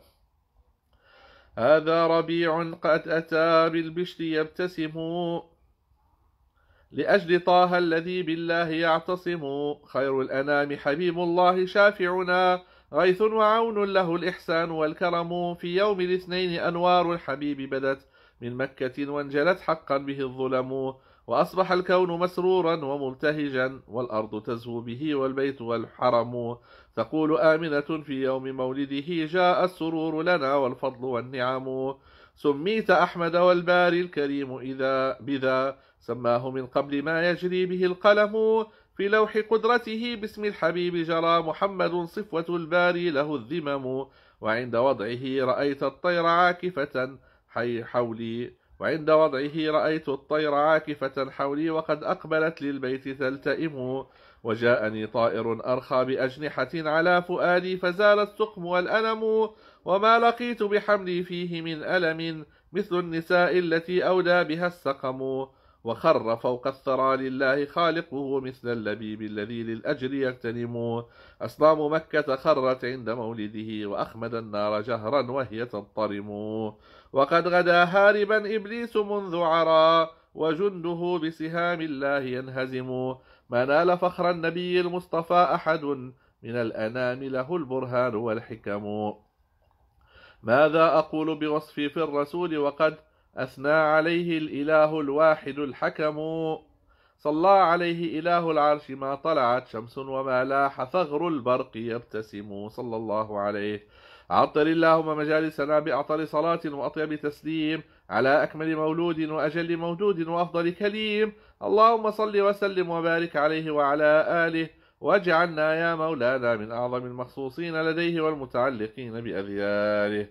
هذا ربيع قد أتى بالبشر يبتسم لأجل طه الذي بالله يعتصم خير الأنام حبيب الله شافعنا غيث وعون له الإحسان والكرم في يوم الاثنين أنوار الحبيب بدت من مكة وانجلت حقا به الظلم وأصبح الكون مسرورا ومبتهجا والأرض تزهو به والبيت والحرم تقول آمنة في يوم مولده جاء السرور لنا والفضل والنعم سميت أحمد والباري الكريم إذا بذا سماه من قبل ما يجري به القلم في لوح قدرته باسم الحبيب جرى محمد صفوة الباري له الذمم وعند وضعه رأيت الطير عاكفة حي حولي وعند وضعه رأيت الطير عاكفة حولي وقد أقبلت للبيت تلتئم وجاءني طائر أرخى بأجنحة على فؤادي فزال السقم والألم وما لقيت بحملي فيه من ألم مثل النساء التي أودى بها السقم وخر فوق الثرى لله خالقه مثل اللبيب الذي للأجر يغتنم أصنام مكة خرت عند مولده وأخمد النار جهرا وهي تضطرم وقد غدا هاربا إبليس منذ عرى وجنده بسهام الله ينهزم ما نال فخر النبي المصطفى أحد من الأنام له البرهان والحكم ماذا أقول بوصفي في الرسول وقد أثنى عليه الإله الواحد الحكم صلى عليه إله العرش ما طلعت شمس وما لاح ثغر البرق يبتسم صلى الله عليه عطر اللهم مجالسنا بأعطر صلاة وأطيب تسليم على أكمل مولود وأجل موجود وأفضل كليم اللهم صل وسلم وبارك عليه وعلى آله واجعلنا يا مولانا من أعظم المخصوصين لديه والمتعلقين بأذياله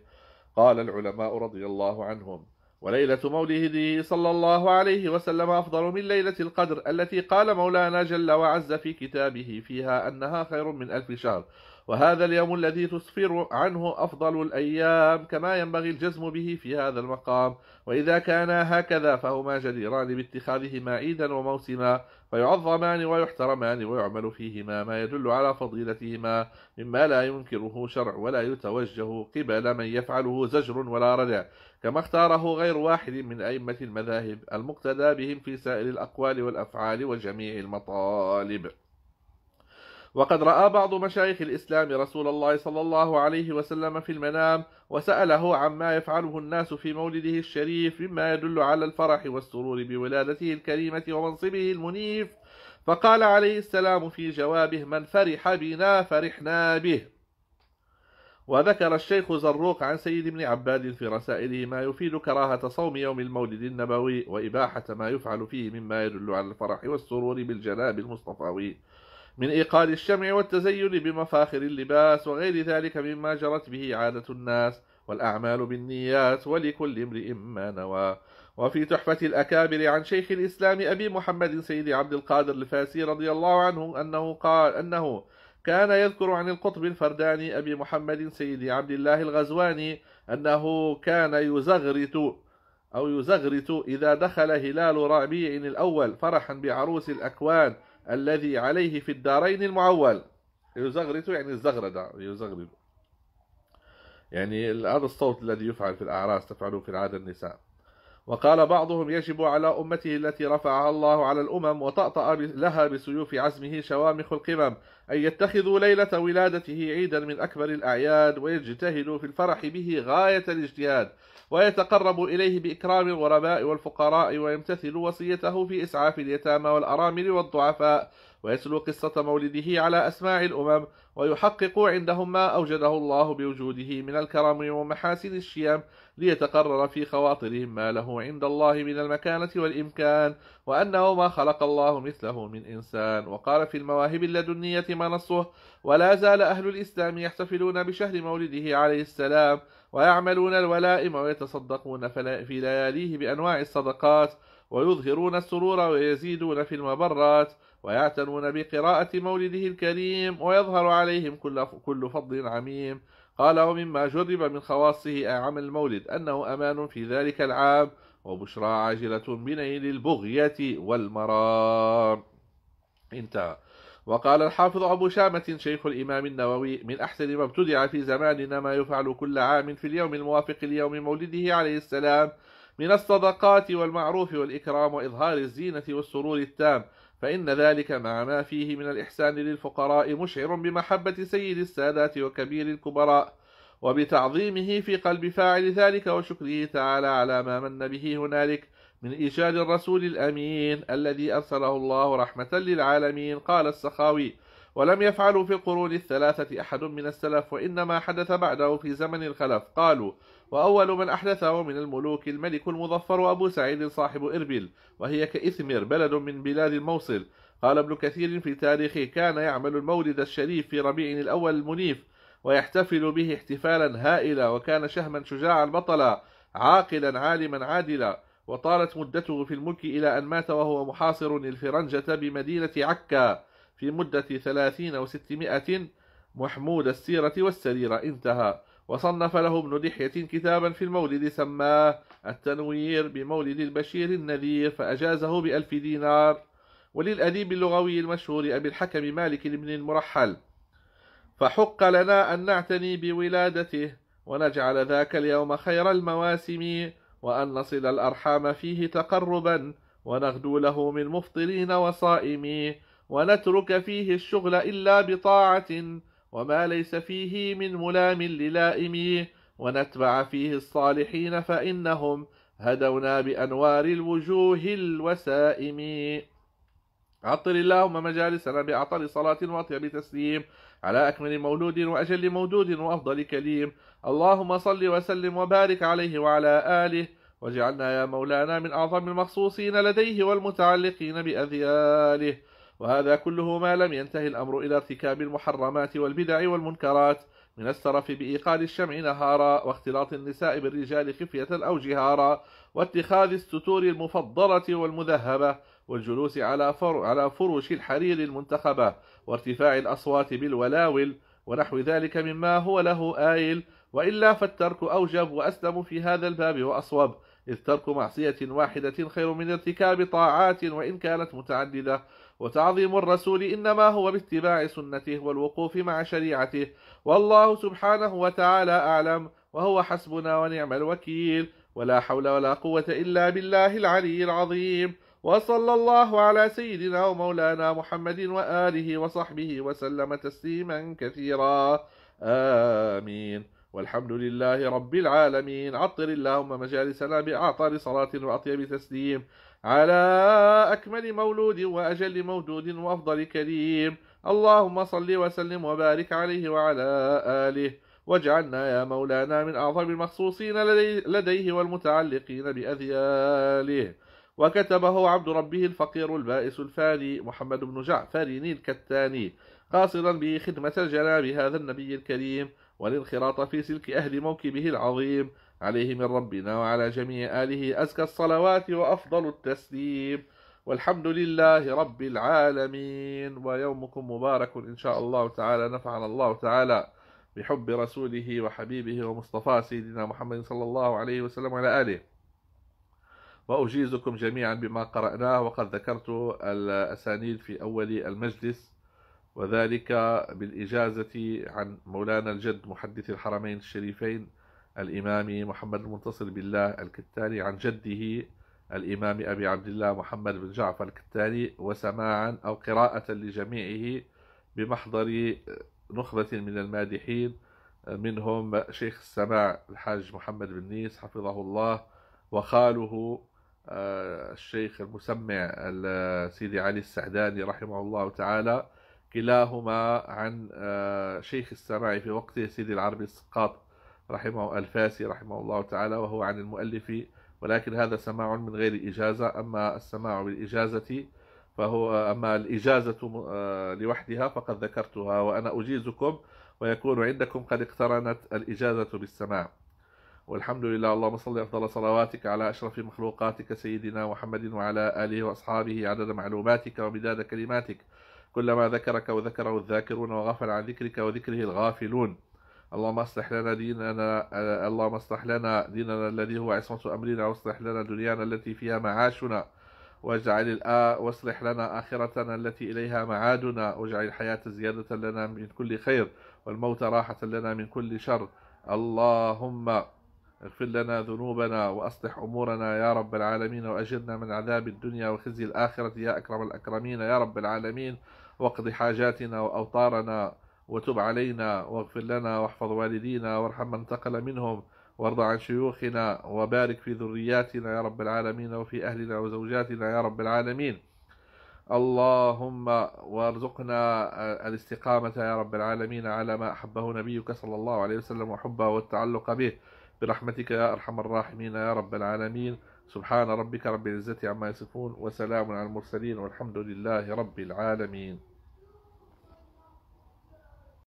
قال العلماء رضي الله عنهم وليلة مولده صلى الله عليه وسلم أفضل من ليلة القدر التي قال مولانا جل وعز في كتابه فيها أنها خير من ألف شهر وهذا اليوم الذي تسفر عنه أفضل الأيام كما ينبغي الجزم به في هذا المقام وإذا كانا هكذا فهما جديران باتخاذهما عيدا وموسما فيعظمان ويحترمان ويعمل فيهما ما يدل على فضيلتهما مما لا ينكره شرع ولا يتوجه قبل من يفعله زجر ولا ردع كما اختاره غير واحد من أئمة المذاهب المقتدى بهم في سائر الأقوال والأفعال وجميع المطالب وقد رأى بعض مشايخ الإسلام رسول الله صلى الله عليه وسلم في المنام وسأله عما يفعله الناس في مولده الشريف مما يدل على الفرح والسرور بولادته الكريمة ومنصبه المنيف فقال عليه السلام في جوابه من فرح بنا فرحنا به وذكر الشيخ زروق عن سيد ابن عباد في رسائله ما يفيد كراهة صوم يوم المولد النبوي وإباحة ما يفعل فيه مما يدل على الفرح والسرور بالجناب المصطفاوي من إيقاد الشمع والتزين بمفاخر اللباس وغير ذلك مما جرت به عادة الناس والأعمال بالنيات ولكل امرئ ما نوى وفي تحفة الأكابر عن شيخ الإسلام أبي محمد سيد عبد القادر الفاسي رضي الله عنه أنه قال أنه كان يذكر عن القطب الفرداني أبي محمد سيد عبد الله الغزواني أنه كان يزغرت أو يزغرت إذا دخل هلال ربيع الأول فرحا بعروس الأكوان الذي عليه في الدارين المعول يزغرت يعني الزغردة يزغرد يعني هذا الصوت الذي يفعل في الأعراس تفعله في العادة النساء وقال بعضهم يجب على أمته التي رفعها الله على الأمم وطأطأ لها بسيوف عزمه شوامخ القمم أن يتخذوا ليلة ولادته عيدا من أكبر الأعياد ويجتهدوا في الفرح به غاية الاجتهاد ويتقرب إليه بإكرام الغرباء والفقراء ويمتثل وصيته في إسعاف اليتامى والأرامل والضعفاء ويتلو قصة مولده على أسماع الأمم ويحقق عندهم ما أوجده الله بوجوده من الكرم ومحاسن الشيم ليتقرر في خواطرهم ما له عند الله من المكانة والإمكان وأنه ما خلق الله مثله من إنسان وقال في المواهب اللدنية منصه ولا زال أهل الإسلام يحتفلون بشهر مولده عليه السلام ويعملون الولائم ويتصدقون في لياليه بأنواع الصدقات ويظهرون السرور ويزيدون في المبرات ويعتنون بقراءة مولده الكريم ويظهر عليهم كل, كل فضل عميم قال ومما جرب من خواصه عمل المولد أنه أمان في ذلك العام وبشرى عاجلة بنيل البغية والمرار انتهى وقال الحافظ أبو شامة شيخ الإمام النووي من أحسن ما ابتدع في زماننا ما يفعل كل عام في اليوم الموافق ليوم مولده عليه السلام من الصدقات والمعروف والإكرام وإظهار الزينة والسرور التام فإن ذلك مع ما فيه من الإحسان للفقراء مشعر بمحبة سيد السادات وكبير الكبراء وبتعظيمه في قلب فاعل ذلك وشكره تعالى على ما من به هنالك من إيجاد الرسول الأمين الذي أرسله الله رحمة للعالمين قال السخاوي ولم يفعلوا في القرون الثلاثة أحد من السلف وإنما حدث بعده في زمن الخلف قالوا وأول من أحدثه من الملوك الملك المظفر أبو سعيد صاحب إربل وهي كإثمر بلد من بلاد الموصل قال ابن كثير في تاريخه كان يعمل المولد الشريف في ربيع الأول المنيف ويحتفل به احتفالا هائلا وكان شهما شجاعا بطلا عاقلا عالما عادلا وطالت مدته في الملك إلى أن مات وهو محاصر الفرنجة بمدينة عكا في مدة ثلاثين وستمائة محمود السيرة والسريرة انتهى وصنف له ابن دحية كتابا في المولد سماه التنوير بمولد البشير النذير فأجازه بألف دينار وللأديب اللغوي المشهور أبي الحكم مالك بن المرحل فحق لنا أن نعتني بولادته ونجعل ذاك اليوم خير المواسم وأن نصل الأرحام فيه تقربا ونغدو له من مفطرين وصائمي ونترك فيه الشغل إلا بطاعة وما ليس فيه من ملام للائم ونتبع فيه الصالحين فإنهم هدونا بأنوار الوجوه الوسائم عطر اللهم مجالسنا بعطر صلاة وأطيب تسليم على أكمل مولود وأجل مودود وأفضل كليم اللهم صل وسلم وبارك عليه وعلى آله واجعلنا يا مولانا من أعظم المخصوصين لديه والمتعلقين بأذياله وهذا كله ما لم ينتهي الأمر إلى ارتكاب المحرمات والبدع والمنكرات من السرف بإيقاد الشمع نهارا واختلاط النساء بالرجال خفية أو جهارا واتخاذ الستور المفضلة والمذهبة والجلوس على, فر على فرش الحرير المنتخبة وارتفاع الأصوات بالولاول ونحو ذلك مما هو له آيل وإلا فالترك أوجب وأسلم في هذا الباب وأصوب إذ ترك معصية واحدة خير من ارتكاب طاعات وإن كانت متعددة وتعظيم الرسول إنما هو باتباع سنته والوقوف مع شريعته والله سبحانه وتعالى أعلم وهو حسبنا ونعم الوكيل ولا حول ولا قوة إلا بالله العلي العظيم وصلى الله على سيدنا ومولانا محمد وآله وصحبه وسلم تسليما كثيرا آمين والحمد لله رب العالمين عطر اللهم مجالسنا بأعطار صلاة وأطيب تسليم على أكمل مولود وأجل مودود وأفضل كريم اللهم صل وسلم وبارك عليه وعلى آله واجعلنا يا مولانا من أعظم المخصوصين لديه والمتعلقين بأذياله وكتبه عبد ربه الفقير البائس الفاني محمد بن جعفر الكتاني قاصدا به خدمة الجناب هذا النبي الكريم والانخراط في سلك أهل موكبه العظيم عليه من ربنا وعلى جميع آله أزكى الصلوات وأفضل التسليم والحمد لله رب العالمين ويومكم مبارك إن شاء الله تعالى نفعنا الله تعالى بحب رسوله وحبيبه ومصطفى سيدنا محمد صلى الله عليه وسلم وعلى آله وأجيزكم جميعا بما قرأناه وقد ذكرت الأسانيد في أول المجلس وذلك بالإجازة عن مولانا الجد محدث الحرمين الشريفين الإمام محمد المنتصر بالله الكتاني عن جده الإمام أبي عبد الله محمد بن جعفر الكتاني وسماعا أو قراءة لجميعه بمحضر نخبة من المادحين منهم شيخ السماع الحاج محمد بن نيس حفظه الله وخاله آه، الشيخ المسمع سيدي علي السعداني رحمه الله تعالى كلاهما عن آه، شيخ السماع في وقته سيدي العربي السقاط رحمه الفاسي رحمه الله تعالى وهو عن المؤلف ولكن هذا سماع من غير إجازة أما السماع بالإجازة فهو أما الإجازة آه، لوحدها فقد ذكرتها وأنا أجيزكم ويكون عندكم قد اقترنت الإجازة بالسماع والحمد لله اللهم صل أفضل صلواتك على أشرف مخلوقاتك سيدنا محمد وعلى آله وأصحابه عدد معلوماتك ومداد كلماتك كلما ذكرك وذكره الذاكرون وغفل عن ذكرك وذكره الغافلون اللهم اصلح لنا ديننا اللهم اصلح لنا ديننا الذي هو عصمة أمرنا واصلح لنا دنيانا التي فيها معاشنا واجعل الآ واصلح لنا آخرتنا التي إليها معادنا واجعل الحياة زيادة لنا من كل خير والموت راحة لنا من كل شر اللهم اغفر لنا ذنوبنا وأصلح أمورنا يا رب العالمين وأجرنا من عذاب الدنيا وخزي الآخرة يا أكرم الأكرمين يا رب العالمين واقض حاجاتنا وأوطارنا وتب علينا واغفر لنا واحفظ والدينا وارحم من انتقل منهم وارض عن شيوخنا وبارك في ذرياتنا يا رب العالمين وفي أهلنا وزوجاتنا يا رب العالمين اللهم وارزقنا الاستقامة يا رب العالمين على ما أحبه نبيك صلى الله عليه وسلم وحبه والتعلق به برحمتك يا أرحم الراحمين يا رب العالمين سبحان ربك رب العزة عما يصفون وسلام على المرسلين والحمد لله رب العالمين